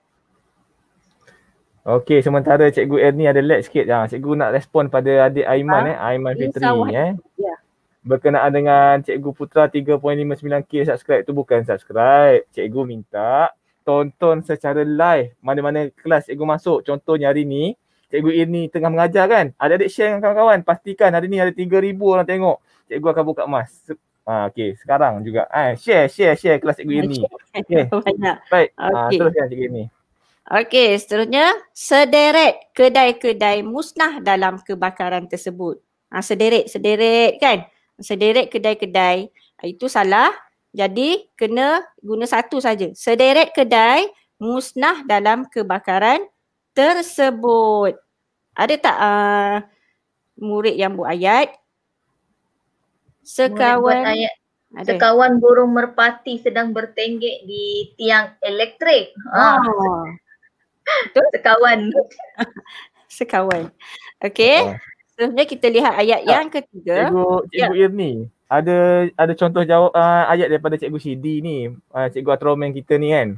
S2: Okey, sementara Cikgu Erni ada lag sikit. Ha, cikgu nak respon pada adik Aiman ha? eh, Aiman Fitri eh. Yeah. Berkenaan dengan Cikgu Putra 3.59k subscribe tu bukan subscribe. Cikgu minta tonton secara live mana-mana kelas cikgu masuk. Contohnya hari ni, Cikgu Irni tengah mengajar kan? Adik-adik share dengan kawan-kawan. Pastikan hari ni ada 3,000 orang tengok. Cikgu akan buka mas. Ha, ah, okay, sekarang juga. Ha, share, share, share kelas Cikgu Irni. Okay. Banyak. Baik, okay. teruskan Cikgu Irni.
S3: Okey, seterusnya sederet kedai-kedai musnah dalam kebakaran tersebut. Ha, sederet, sederet kan? Sederet kedai-kedai ha, itu salah. Jadi kena guna satu saja. Sederet kedai musnah dalam kebakaran tersebut. Ada tak uh, murid yang buat ayat? Sekawan buat ayat. Ada. Sekawan
S1: burung merpati sedang bertenggek di
S3: tiang elektrik. Ha. Oh. Terus sekawan. sekawan. Okay. Sebenarnya so, kita lihat ayat ah, yang ketiga. Cikgu, cikgu ya.
S2: Irni. Ada ada contoh jawab uh, ayat daripada Cikgu Sidi ni. Uh, cikgu Atroman kita ni kan.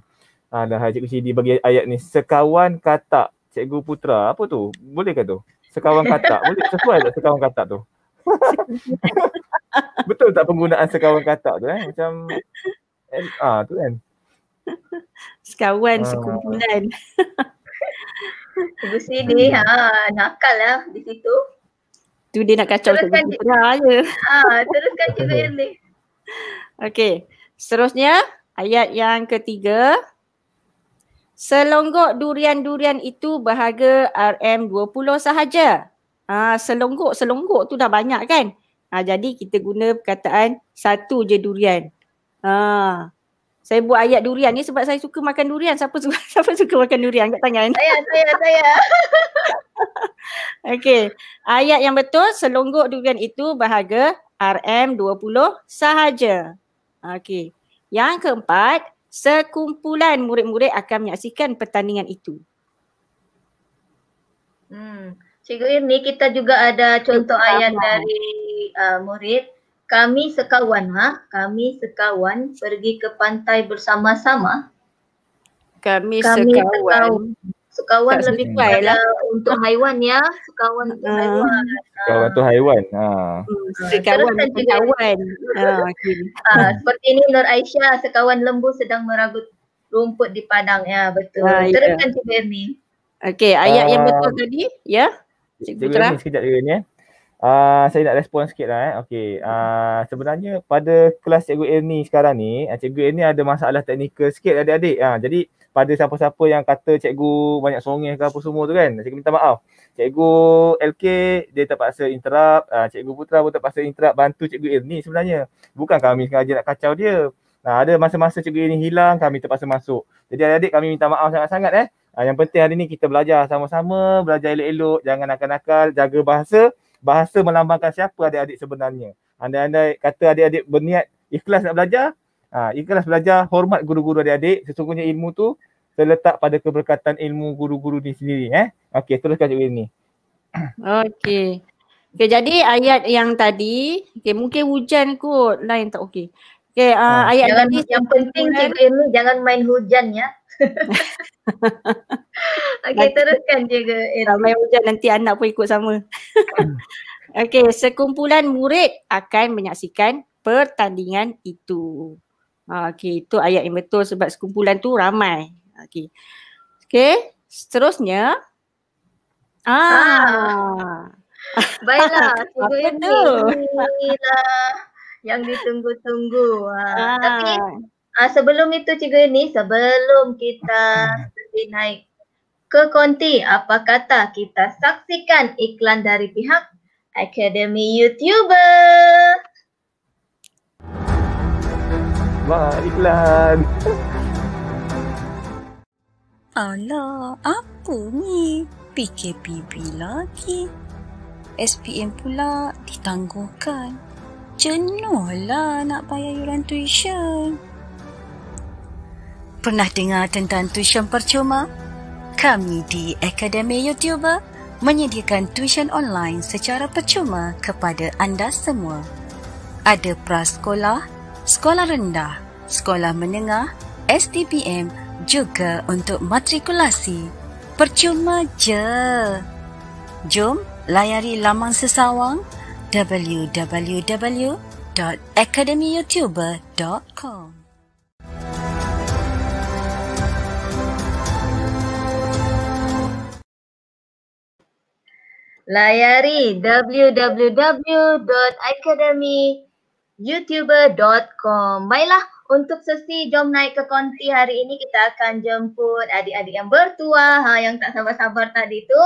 S2: Ha, dah Cikgu Sidi bagi ayat ni. Sekawan kata Cikgu Putra. Apa tu? Boleh ke tu? Sekawan kata. Boleh sesuai tak sekawan kata tu? Betul tak penggunaan sekawan kata tu eh? Macam eh, ah tu kan
S3: sekawan ah. sekumpulan. Bersih ni hmm. ha
S1: nakal lah di situ.
S3: Tu dia nak kacau tu. Teruskan je. Ha,
S1: teruskan je yang ni.
S3: Okey. Seterusnya ayat yang ketiga. Selonggok durian-durian itu berharga RM20 sahaja. Ah ha, selonggok selonggok tu dah banyak kan? Ha, jadi kita guna perkataan satu je durian. Ah ha saya buat ayat durian ni sebab saya suka makan durian. Siapa suka, siapa suka makan durian kat tangan? Saya, saya, saya. Okey. Ayat yang betul, selonggok durian itu berharga RM20 sahaja. Okey. Yang keempat, sekumpulan murid-murid akan menyaksikan pertandingan itu. Hmm.
S1: Cikgu ini kita juga ada contoh ayat dari uh, murid kami sekawan ha kami sekawan pergi ke pantai bersama-sama
S3: kami, kami sekawan
S1: sekawan, lebih baik lah untuk haiwan ya sekawan untuk ah. haiwan
S2: sekawan untuk haiwan ha hmm,
S1: ah, sekawan untuk ha. haiwan ha.
S3: ha
S1: seperti ini Nur Aisyah sekawan lembu sedang meragut rumput di padang ya betul ha, teruskan ya. cik Bermi
S3: okey ayat uh, yang betul tadi ya
S1: cik putra
S2: sekejap dulu ni ya. Ah, saya nak respon sikit lah eh. Okay. Uh, ah, sebenarnya pada kelas Cikgu Erni sekarang ni, ah, Cikgu Erni ada masalah teknikal sikit adik-adik. Uh, jadi pada siapa-siapa yang kata Cikgu banyak songih ke apa semua tu kan, Cikgu minta maaf. Cikgu LK dia terpaksa interrupt, uh, Cikgu Putra pun terpaksa interrupt bantu Cikgu Erni sebenarnya. Bukan kami sengaja nak kacau dia. Nah, ada masa-masa cikgu ini hilang, kami terpaksa masuk. Jadi adik-adik kami minta maaf sangat-sangat eh. Yang penting hari ni kita belajar sama-sama, belajar elok-elok, jangan nakal-nakal, jaga bahasa bahasa melambangkan siapa adik-adik sebenarnya. Andai-andai kata adik-adik berniat ikhlas nak belajar, ha, ikhlas belajar, hormat guru-guru adik-adik, sesungguhnya ilmu tu terletak pada keberkatan ilmu guru-guru ni sendiri. Eh? Okey, teruskan cikgu ni.
S3: Okey. Okay, jadi ayat yang tadi, okay, mungkin hujan kot lain tak okey. Okay, uh, ha. ayat jangan, yang penting cikgu ini jangan main hujan ya. okay, nanti, teruskan dia ke. Eh, ramai hujan nanti anak pun ikut sama. okay, sekumpulan murid akan menyaksikan pertandingan itu. Okay, itu ayat yang betul sebab sekumpulan tu ramai. Okay, okay seterusnya. Ah. ah. Baiklah, tunggu ini. Inilah
S1: yang ditunggu-tunggu. Ah. ah. Tapi Uh, sebelum itu cikgu ni sebelum kita pergi hmm. naik ke konti apa kata kita saksikan iklan dari pihak Akademi YouTuber.
S2: Wah iklan.
S3: Alah, apa ni? PKPB lagi. SPM pula ditangguhkan. Jenuhlah nak bayar yuran tuition. Pernah dengar tentang tuition percuma? Kami di Akademi Youtuber menyediakan tuition online secara percuma kepada anda semua. Ada prasekolah, sekolah rendah, sekolah menengah, STPM juga untuk matrikulasi. Percuma je. Jom layari laman sesawang www.academyyoutuber.com
S1: layari www.academyyoutuber.com. Baiklah, untuk sesi jom naik ke konti hari ini kita akan jemput adik-adik yang bertuah ha, yang tak sabar-sabar tadi tu.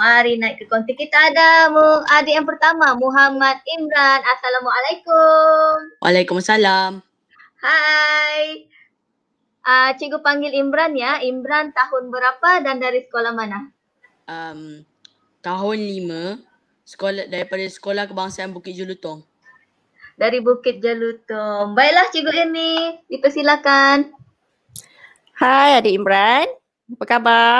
S1: Mari naik ke konti kita ada mu, adik yang pertama Muhammad Imran. Assalamualaikum.
S3: Waalaikumsalam.
S1: Hai. Uh, cikgu panggil Imran ya. Imran tahun berapa dan dari sekolah mana?
S3: Um, tahun 5 sekolah daripada sekolah kebangsaan Bukit Jelutong.
S1: Dari Bukit Jelutong. Baiklah Cikgu ini dipersilakan.
S3: Hai Adik Imran, apa khabar?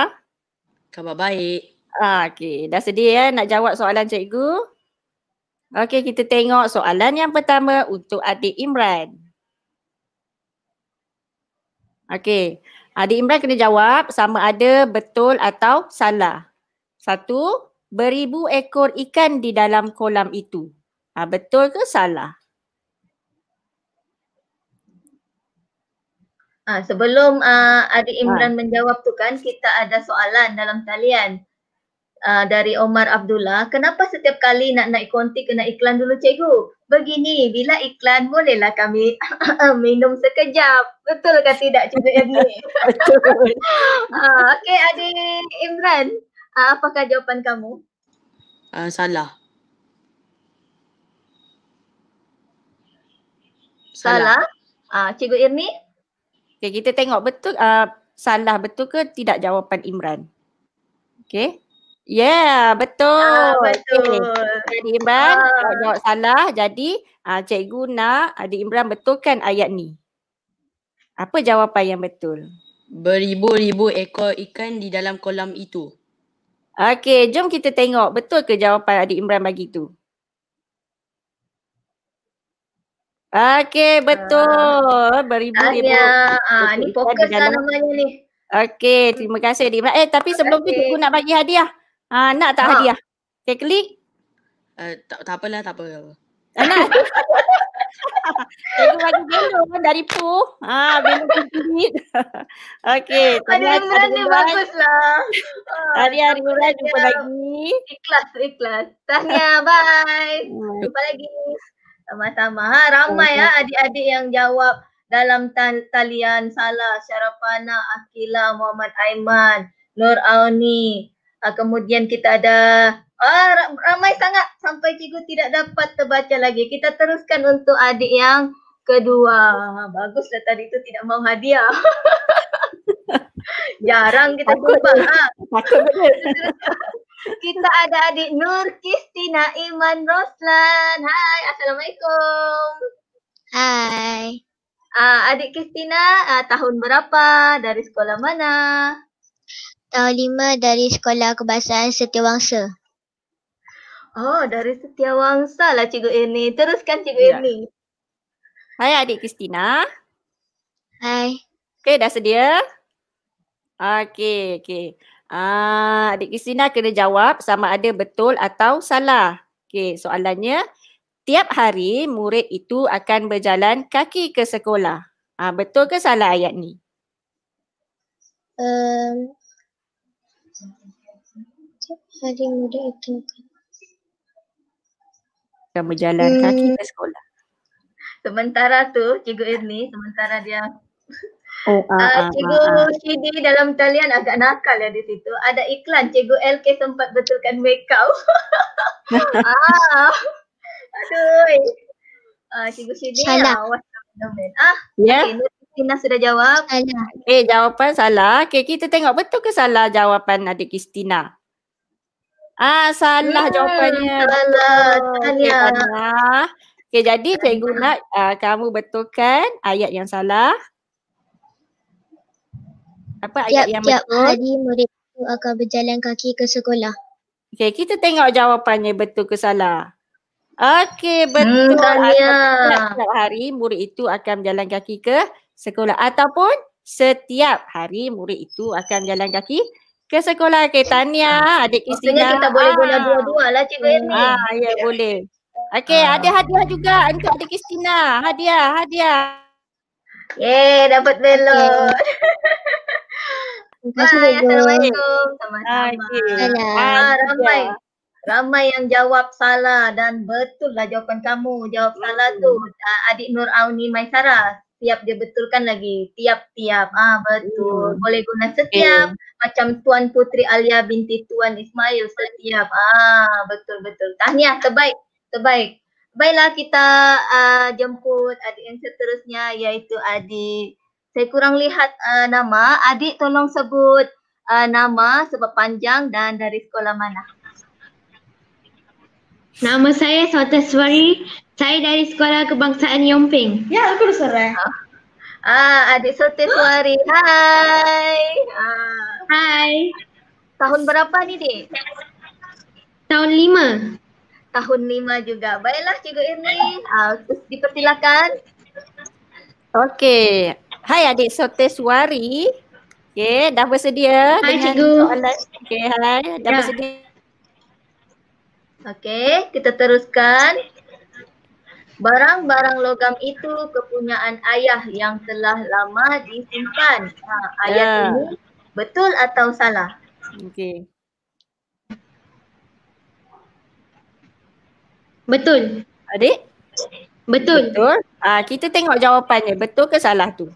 S3: Khabar baik. Ah, Okey, dah sedia ya, eh, nak jawab soalan Cikgu? Okey, kita tengok soalan yang pertama untuk Adik Imran. Okey, Adik Imran kena jawab sama ada betul atau salah. Satu, beribu ekor ikan di dalam kolam itu. Ha, betul ke salah? Ha, sebelum uh, Adik
S1: ha. Imran ha. menjawab tu kan, kita ada soalan dalam talian uh, dari Omar Abdullah. Kenapa setiap kali nak naik konti kena iklan dulu cikgu? Begini, bila iklan bolehlah kami minum sekejap. Betul ke tidak cikgu Ernie? Betul. Ha, okey Adik Imran, Uh, apakah jawapan kamu?
S3: Uh, salah. Salah. Ah uh, cikgu Irni? Okey, kita tengok betul uh, salah betul ke tidak jawapan Imran. Okey. Yeah, betul. Ah, betul. Okay. Jadi Imran ah. jawab salah. Jadi uh, cikgu nak adik Imran betulkan ayat ni. Apa jawapan yang betul? Beribu-ribu ekor ikan di dalam kolam itu. Okay, jom kita tengok betul ke jawapan Adik Imran bagi tu. Okay, betul. Uh, Beribu ribu. Ya, ah, ni fokus lah namanya ni. Okay, terima kasih Adik Imran. Eh, tapi sebelum tu aku nak bagi hadiah. Ah, uh, nak tak ha. hadiah? Okay, klik. Uh, tak, tak apalah, tak apa. Anak. Ah, Tengok lagi belum dari pu. Ha, belum kecil. Okey, tadi yang berani baguslah.
S1: Hari hari jumpa lagi. Ikhlas, ikhlas. Tahniah, bye. Jumpa lagi. Sama-sama. Ha, ramai ya adik-adik yang jawab dalam talian salah Syarafana, Akila, Muhammad Aiman, Nur Auni. Ha, kemudian kita ada Ah, ramai sangat sampai cikgu tidak dapat terbaca lagi. Kita teruskan untuk adik yang kedua. Baguslah tadi itu tidak mau hadiah. Jarang kita cubang. Ha. Ah. kita ada adik Nur Kistina Iman Roslan. Hai, Assalamualaikum. Hai. Uh, adik Kristina, uh, tahun berapa? Dari sekolah mana? Tahun lima dari sekolah kebangsaan Setiawangsa. Oh, dari setia wangsa lah Cikgu Ernie. Teruskan Cikgu ya. Ernie.
S3: Hai adik Kristina. Hai. Okay, dah sedia? Okay, okay. Ah, adik Kristina kena jawab sama ada betul atau salah. Okay, soalannya. Tiap hari murid itu akan berjalan kaki ke sekolah. Ah, betul ke salah ayat ni?
S1: Um, tiap hari murid itu akan
S3: akan berjalan hmm. kaki ke
S1: sekolah. Sementara tu, Cikgu Irni, sementara dia
S3: Oh, uh, uh, Cikgu uh,
S1: Shidi dalam talian agak nakal ya di situ. Ada iklan Cikgu LK sempat betulkan make up. ah. Aduh. Uh, Cikgu Shidi
S3: salah. Ah, yeah. okay, Nina sudah jawab. Salah. Eh, jawapan salah. Okay, kita tengok betul ke salah jawapan adik Kristina. Ah salah hmm, jawapannya. Salah. Oh, tanya. Okay, okay, jadi hmm. cikgu nak uh, kamu betulkan ayat yang salah. Apa ayat yap, yang yap, betul? Hari
S1: murid itu akan berjalan kaki ke sekolah.
S3: Okay, kita tengok jawapannya betul ke salah. Okay, hmm, betul. Hmm, tanya. Setiap hari murid itu akan berjalan kaki ke sekolah. Ataupun setiap hari murid itu akan berjalan kaki ke sekolah ke Tania adik Kristina. Maksudnya kita boleh guna dua-dua lah ah. cikgu hmm. ni. Ah, ya boleh. Okey ah. ada hadiah juga untuk adik Kristina. Hadiah, hadiah. ye dapat belon,
S1: Okay. Assalamualaikum. Sama-sama. Ah, ramai. Ramai yang jawab salah dan betul lah jawapan kamu. Jawab salah tu hmm. ah, adik Nur Auni Maisarah tiap dia betulkan lagi tiap-tiap ah betul mm. boleh guna setiap mm. macam tuan putri Alia binti tuan Ismail setiap ah betul betul tahniah ah, terbaik terbaik baiklah kita uh, jemput adik yang seterusnya iaitu adik saya kurang lihat uh, nama adik tolong sebut uh, nama sebab panjang dan dari sekolah mana Nama saya Sotaswari saya dari Sekolah Kebangsaan Yomping. Ya, aku dah sore. Ah. ah, adik Sote Suari. Hai. Ah. Hai. Tahun berapa ni, Dik?
S3: Tahun lima.
S1: Tahun lima juga. Baiklah, Cikgu Irni. Ah, dipersilakan.
S3: Okey. Hai, adik Sote Suari. Okey, dah bersedia hai, dengan cikgu. soalan. Okey, hai. Dah ya. bersedia.
S1: Okey, kita teruskan. Barang-barang logam itu kepunyaan ayah yang telah lama disimpan. Ha, ayat yeah. ini betul atau salah?
S3: Okay. Betul. Adik? Betul. Betul. Ah, kita tengok jawapannya. Betul ke salah tu?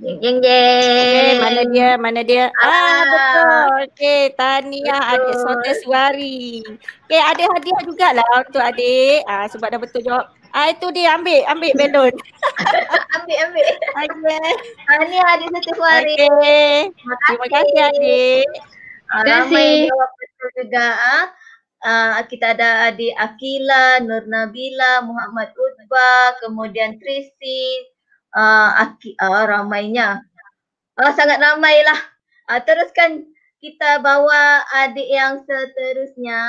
S3: Jeng jeng, yeng. Okay, mana dia? Mana dia? Ah, ah betul. Okey, Tania, adik Sotes Suari. Okey, ada hadiah jugalah untuk adik. Ah sebab dah betul jawab. Ah itu dia ambil, ambil balon. ambil, ambil. Okey. Tahniah adik Sotes Okay. Terima kasih adik.
S1: Terima kasih. Jawab betul juga ah. Uh, kita ada adik Akila, Nur Nabila, Muhammad Uzba, kemudian Tracy, uh, uh, ramainya. Uh, sangat ramailah. Uh, teruskan kita bawa adik yang seterusnya.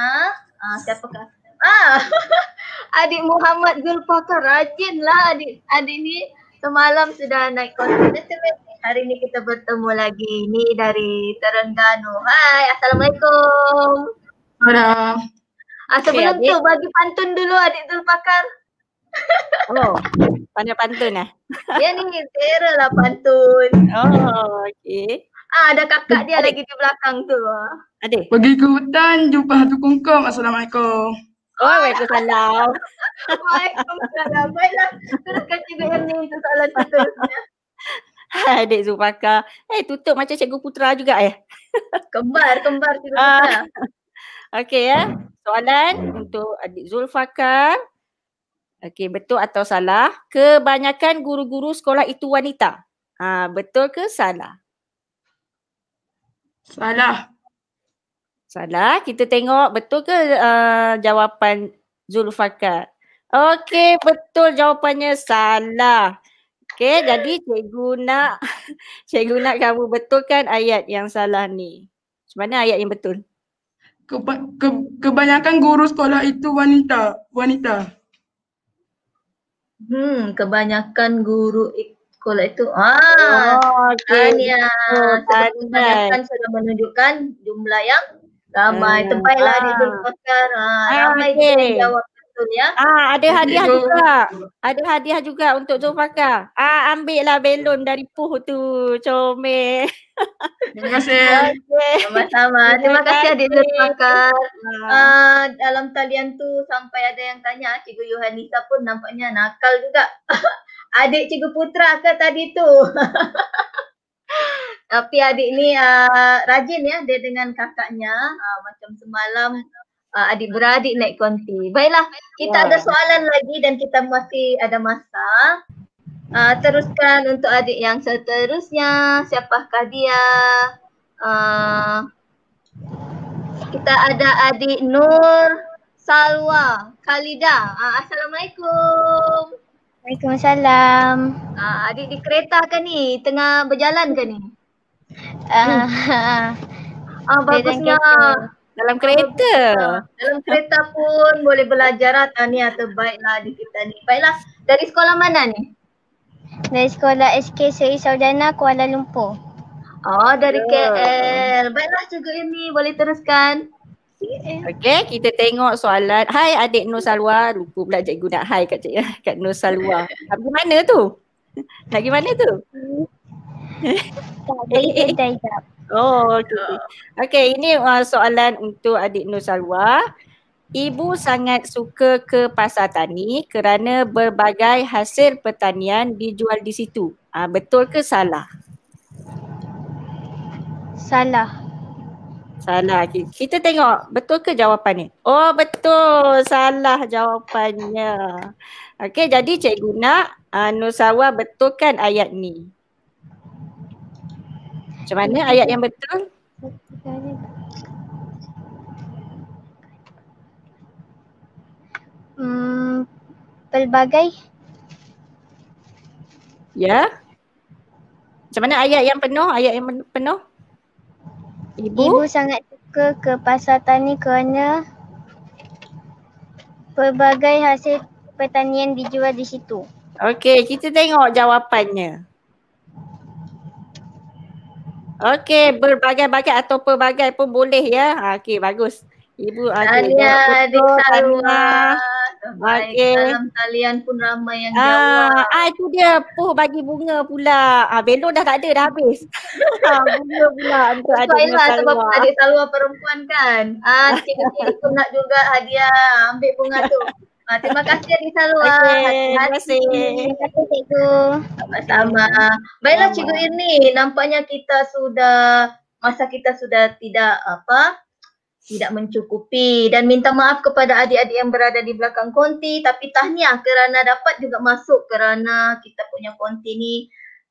S1: Uh, siapakah? Ah, adik Muhammad Zulfakar rajinlah adik adik ni semalam sudah naik kontrol. Hari ini kita bertemu lagi ini dari Terengganu. Hai, assalamualaikum. Hello. Ah, sebelum okay, tu bagi pantun dulu adik Zulfakar. Oh, pandai pantun eh? Dia ni tera lah pantun. Oh, okey. Ah, ada kakak dia lagi di belakang tu.
S3: Adik. Pergi ke hutan, jumpa hantu kongkong. Assalamualaikum. Oh, waalaikumsalam.
S1: waalaikumsalam. Baiklah, teruskan cikgu yang ni untuk soalan seterusnya.
S3: Adik Zupaka. Eh, hey, tutup macam cikgu putra juga ya. kembar, kembar cikgu putra. Okey ya. Soalan untuk Adik Zulfakar. Okey, betul atau salah? Kebanyakan guru-guru sekolah itu wanita. Ha, betul ke salah? Salah. Salah. Kita tengok betul ke uh, jawapan Zulfakar? Okey, betul jawapannya salah. Okey, jadi cikgu nak cikgu nak kamu betulkan ayat yang salah ni. Macam mana ayat yang betul? Keba- ke- kebanyakan guru sekolah itu wanita. Wanita.
S1: Hmm, kebanyakan guru sekolah itu. Ah, oh, okay. Oh, kebanyakan sudah menunjukkan jumlah yang ramai. Hmm. Terbaiklah ah. di dunia sekarang. Ah, ramai okay. yang jawab
S3: Ya? Ah, ada hadiah Bilo. juga. Ada hadiah juga untuk Zulfaka. Ah, ambil lah belon dari Puh tu, comel.
S1: Terima kasih.
S3: Sama-sama. Okay. Terima kasih adik Zulfaka. Ah. ah,
S1: dalam talian tu sampai ada yang tanya Cikgu Yohanisa pun nampaknya nakal juga. adik Cikgu Putra ke tadi tu? Tapi adik ni uh, rajin ya dia dengan kakaknya. Uh, macam semalam uh, ah, adik-beradik naik konti. Baiklah, kita wow. ada soalan lagi dan kita masih ada masa. Uh, teruskan untuk adik yang seterusnya. Siapakah dia? Uh, kita ada adik Nur Salwa Khalida. Uh, Assalamualaikum. Waalaikumsalam. Uh, adik di kereta ke ni? Tengah berjalan ke ni? Uh, hmm. uh, uh, bagusnya dalam kereta. Dalam kereta pun boleh belajar lah Tania ah, lah terbaiklah di kita ni. Baiklah, dari sekolah mana ni? Dari sekolah SK Seri Saudana Kuala Lumpur.
S3: Oh, dari yeah. KL. Baiklah
S1: cikgu ini boleh teruskan.
S3: Okay, kita tengok soalan. Hai adik Nur Salwa. Lupa pula cikgu nak hai kat cikgu. Kat Nur Salwa. Nak pergi mana tu? Nak pergi mana tu?
S1: Tak, dia kita
S3: Oh, okay. Okay, ini uh, soalan untuk adik Nusalwa. Ibu sangat suka ke pasar tani kerana berbagai hasil pertanian dijual di situ. uh, betul ke salah? Salah. Salah. Kita tengok betul ke jawapan ni? Oh betul. Salah jawapannya. Okay, jadi cikgu nak uh, ah, Nusawa betulkan ayat ni. Macam mana ayat yang betul? Hmm, pelbagai. Ya. Yeah. Macam mana ayat yang penuh? Ayat yang penuh? Ibu, Ibu sangat suka ke pasar tani kerana pelbagai hasil pertanian dijual di situ. Okey, kita tengok jawapannya. Okey, berbagai-bagai atau pelbagai pun boleh ya. Ha, okey, bagus. Ibu ada okay, adik Salwa. Baik, dalam talian
S1: pun ramai yang ah, jawab.
S3: Ah, itu dia Puh bagi bunga pula. Ah Belo dah tak ada dah habis. Ah, bunga pula untuk adik Sarwa. Sebab sebab adik Sarwa
S1: perempuan kan. Ah cik-cik pun nak juga hadiah ambil bunga tu. Ah, terima kasih Adik Salwa. Okay, ah, terima kasih. Terima kasih Cikgu. Sama-sama. Baiklah Cikgu Irni, nampaknya kita sudah masa kita sudah tidak apa? tidak mencukupi dan minta maaf kepada adik-adik yang berada di belakang konti tapi tahniah kerana dapat juga masuk kerana kita punya konti ni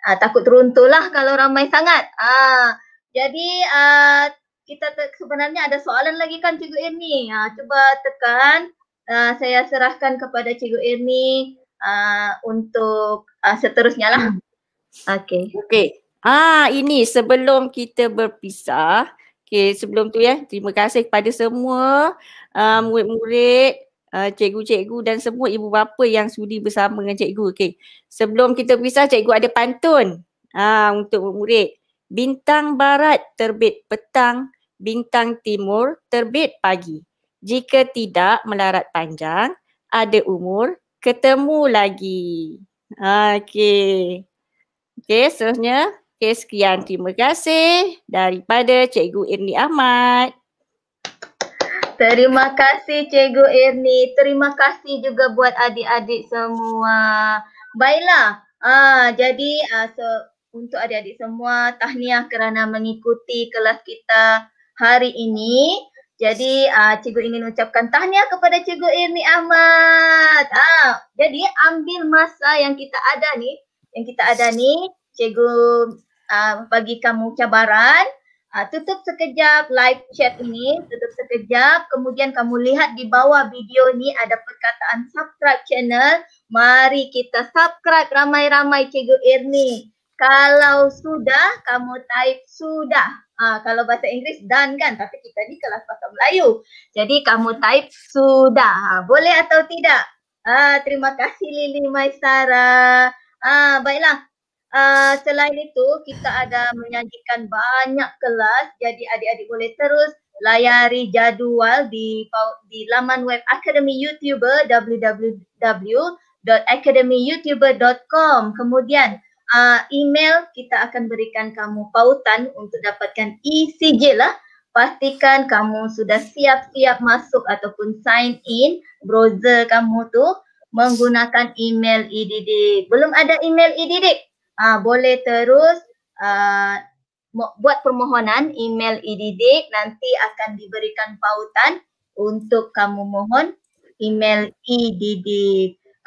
S1: uh, takut teruntulah kalau ramai sangat. Ah, jadi uh, kita sebenarnya ada soalan lagi kan Cikgu Irni? Ah, cuba tekan Ah, saya serahkan kepada Cikgu Irmi
S3: uh, untuk uh, seterusnya lah. Okay. Okay. Ah ini sebelum kita berpisah. Okay sebelum tu ya. Terima kasih kepada semua murid-murid, uh, cikgu-cikgu dan semua ibu bapa yang sudi bersama dengan cikgu. Okay. Sebelum kita berpisah cikgu ada pantun ah, untuk murid. Bintang barat terbit petang, bintang timur terbit pagi. Jika tidak melarat panjang, ada umur, ketemu lagi. Okey. Okey, seterusnya. Okey, sekian. Terima kasih daripada Cikgu Irni Ahmad.
S1: Terima kasih Cikgu Erni. Terima kasih juga buat adik-adik semua. Baiklah. Ah, jadi ah, so, untuk adik-adik semua, tahniah kerana mengikuti kelas kita hari ini. Jadi uh, cikgu ingin ucapkan tahniah kepada cikgu Irni Ahmad. Ah, jadi ambil masa yang kita ada ni, yang kita ada ni, cikgu uh, bagi kamu cabaran. Uh, tutup sekejap live chat ini, tutup sekejap. Kemudian kamu lihat di bawah video ni ada perkataan subscribe channel. Mari kita subscribe ramai-ramai cikgu Irni kalau sudah kamu type sudah. Ah kalau bahasa Inggeris done kan tapi kita ni kelas bahasa Melayu. Jadi kamu type sudah. Ha, boleh atau tidak? Ah terima kasih Lili Maisara. Ah ha, baiklah. Ah selain itu kita ada menyajikan banyak kelas jadi adik-adik boleh terus layari jadual di di laman web Akademi YouTuber www.academyyoutuber.com. Kemudian uh, email kita akan berikan kamu pautan untuk dapatkan e lah. Pastikan kamu sudah siap-siap masuk ataupun sign in browser kamu tu menggunakan email EDD. Belum ada email EDD? Uh, ah, boleh terus uh, buat permohonan email EDD nanti akan diberikan pautan untuk kamu mohon email EDD.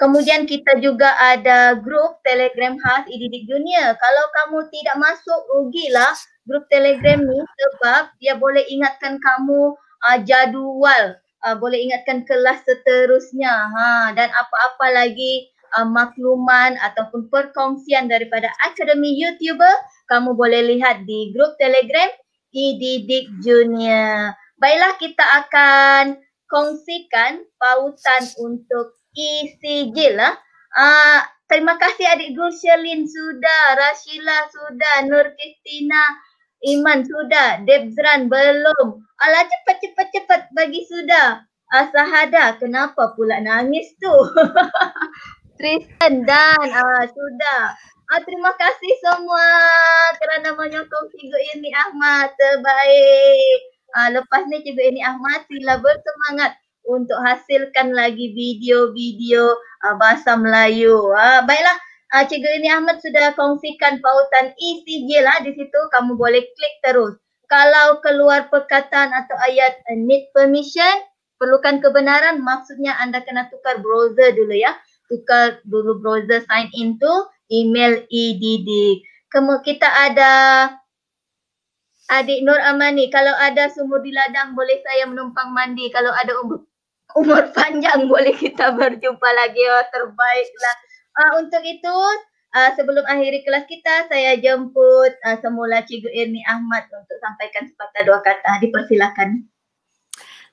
S1: Kemudian kita juga ada grup Telegram khas IDD Junior. Kalau kamu tidak masuk, rugilah grup Telegram ni sebab dia boleh ingatkan kamu uh, jadual. Uh, boleh ingatkan kelas seterusnya. Ha, dan apa-apa lagi uh, makluman ataupun perkongsian daripada Akademi YouTuber, kamu boleh lihat di grup Telegram IDD Junior. Baiklah kita akan kongsikan pautan untuk e-sigil lah. Uh, ah, terima kasih adik Gulshalin sudah, Rashila sudah, Nur Kristina, Iman sudah, Debzran belum. Alah cepat cepat cepat bagi sudah. Ah, uh, Sahada kenapa pula nangis tu? Tristan dan uh, ah, sudah. Uh, terima kasih semua kerana menyokong Cikgu Ini Ahmad terbaik. Uh, lepas ni Cikgu Ini Ahmad sila bersemangat untuk hasilkan lagi video-video uh, bahasa Melayu. Uh, baiklah, uh, Cikgu Rini Ahmad sudah kongsikan pautan ECG lah di situ. Kamu boleh klik terus. Kalau keluar perkataan atau ayat uh, need permission, perlukan kebenaran, maksudnya anda kena tukar browser dulu ya. Tukar dulu browser sign in tu, email EDD. Kemudian kita ada Adik Nur Amani, kalau ada sumur di ladang boleh saya menumpang mandi. Kalau ada umur umur panjang boleh kita berjumpa lagi oh terbaiklah uh, ah, untuk itu uh, sebelum akhiri kelas kita saya jemput uh, semula cikgu Irni Ahmad untuk sampaikan sepatah dua kata dipersilakan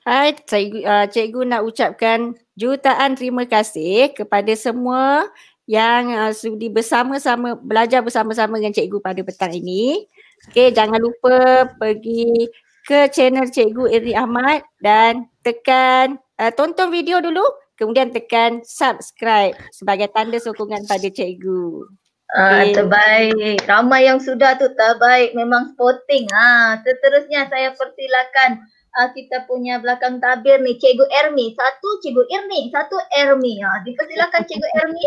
S3: Hai, cikgu, uh, cikgu nak ucapkan jutaan terima kasih kepada semua yang uh, sudi bersama-sama belajar bersama-sama dengan cikgu pada petang ini. Okey, jangan lupa pergi ke channel cikgu Irni Ahmad dan tekan uh, tonton video dulu kemudian tekan subscribe sebagai tanda sokongan pada cikgu.
S1: Ah, okay. Terbaik.
S3: Ramai yang sudah tu
S1: terbaik. Memang sporting. Ha, seterusnya saya persilakan uh, kita punya belakang tabir ni. Cikgu Ermi. Satu Cikgu Ermi. Satu Ermi. Ha, dipersilakan Cikgu Ermi.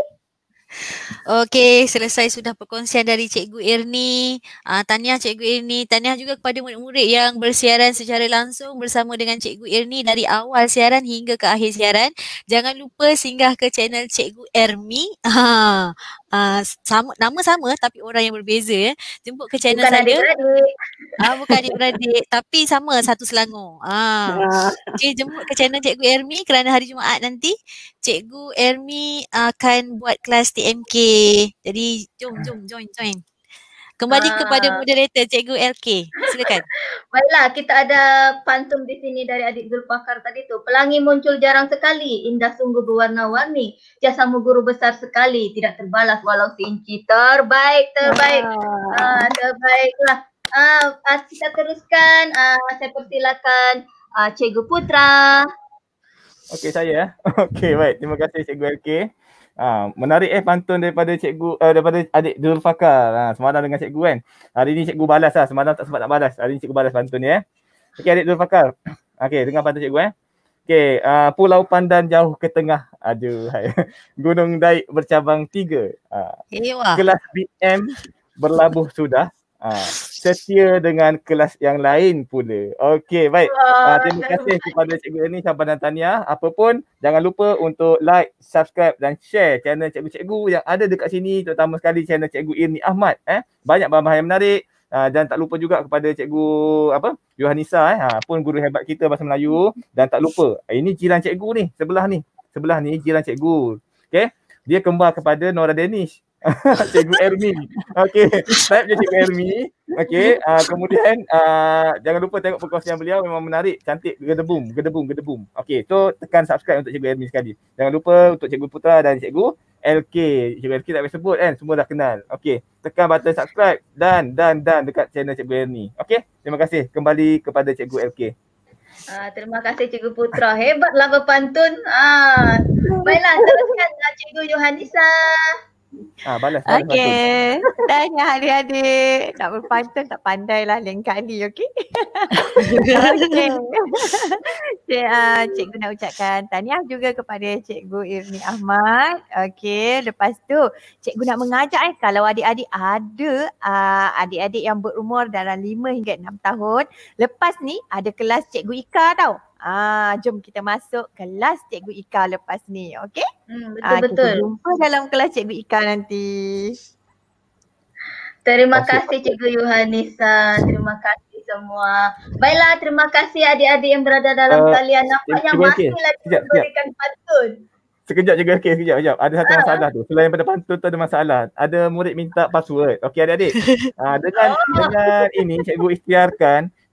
S3: Okey, selesai sudah perkongsian dari Cikgu Irni. Uh, ah, tahniah Cikgu Irni. Tahniah juga kepada murid-murid yang bersiaran secara langsung bersama dengan Cikgu Irni dari awal siaran hingga ke akhir siaran. Jangan lupa singgah ke channel Cikgu Ermi. Ha. Ah, sama, nama sama tapi orang yang berbeza ya. Jemput ke channel bukan saya. adik Uh, ah, bukan adik-beradik. tapi sama satu selangor. Uh. Ah. Okay, ya. jemput ke channel Cikgu Ermi kerana hari Jumaat nanti Cikgu Ermi akan buat kelas TMK. Jadi jom, jom, join, join. Kembali ha. kepada
S1: moderator Cikgu LK. Silakan. Baiklah, kita ada pantun di sini dari Adik Zulfakar tadi tu. Pelangi muncul jarang sekali, indah sungguh berwarna-warni. Jasa Jasamu guru besar sekali, tidak terbalas walau sinci. Terbaik, terbaik. Ha, terbaiklah. Ha, kita teruskan. Ha, saya persilakan Cikgu Putra.
S2: Okey, saya. Eh. Okey, baik. Terima kasih Cikgu LK. Ha, menarik eh pantun daripada cikgu uh, daripada adik Dul Fakar. Ha, ah, semalam dengan cikgu kan. Hari ni cikgu balas lah. Semalam tak sempat nak balas. Hari ni cikgu balas pantun ni eh. Okey adik Dul Fakar. Okey dengar pantun cikgu eh. Okey, uh, pulau pandan jauh ke tengah. Aduh, hai. Gunung Daik bercabang tiga. Uh, Kelas BM berlabuh sudah. Ha, setia dengan kelas yang lain pula. Okey, baik. Uh, terima kasih kepada Cikgu Ernie, Syabat dan Tania. Apa pun, jangan lupa untuk like, subscribe dan share channel Cikgu-Cikgu yang ada dekat sini. Terutama sekali channel Cikgu Irni Ahmad. Eh. Banyak bahan-bahan yang menarik. Uh, dan tak lupa juga kepada Cikgu apa Yohanisa eh, ha, pun guru hebat kita bahasa Melayu. Dan tak lupa, eh, ini jiran Cikgu ni, sebelah ni. Sebelah ni jiran Cikgu. Okey, dia kembar kepada Nora Danish. Cikgu Ermi. Okey, type je Cikgu Ermi. Okey, uh, kemudian uh, jangan lupa tengok perkongsian beliau memang menarik, cantik, gedebum, gedebum, gedebum. Okey, tu tekan subscribe untuk Cikgu Ermi sekali. Jangan lupa untuk Cikgu Putra dan Cikgu LK. Cikgu LK tak payah sebut kan, semua dah kenal. Okey, tekan button subscribe dan dan dan dekat channel Cikgu Ermi. Okey, terima kasih. Kembali kepada Cikgu LK.
S1: Uh, ah, terima kasih Cikgu Putra. Hebatlah berpantun. Ah. baiklah, teruskanlah Cikgu Johanisa.
S2: Ah, balas, balas Okay.
S3: Tanya adik-adik. Tak berpantun tak pandai lah lain kali, okay? okay. Cik, uh, cikgu nak ucapkan tahniah juga kepada Cikgu Irni Ahmad. Okay, lepas tu cikgu nak mengajak eh kalau adik-adik ada uh, adik-adik yang berumur dalam lima hingga enam tahun. Lepas ni ada kelas Cikgu Ika tau. Ah, jom kita masuk kelas Cikgu Ika lepas ni, okey?
S1: Hmm, ah, betul betul. Ah, kita jumpa dalam kelas
S3: Cikgu Ika nanti.
S1: Terima kasih Cikgu Yohanisa. Terima kasih semua. Baiklah, terima kasih adik-adik yang berada dalam uh, eh, talian. Nampak yang masih lagi sekejap, memberikan pantun.
S2: Sekejap juga okey sekejap sekejap. Ada satu ah. masalah tu. Selain pada pantun tu ada masalah. Ada murid minta password. Okey adik-adik. Ah dengan oh. dengan ini cikgu istiarkan.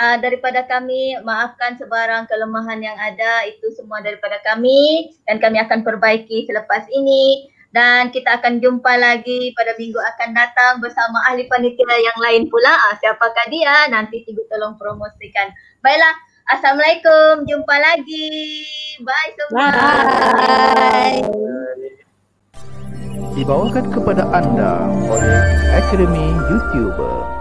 S1: uh, daripada kami maafkan sebarang kelemahan yang ada itu semua daripada kami dan kami akan perbaiki selepas ini dan kita akan jumpa lagi pada minggu akan datang bersama ahli panitia yang lain pula uh, siapakah dia nanti ibu tolong promosikan baiklah assalamualaikum jumpa lagi bye semua
S3: bye dibawakan kepada
S1: anda oleh akademi youtuber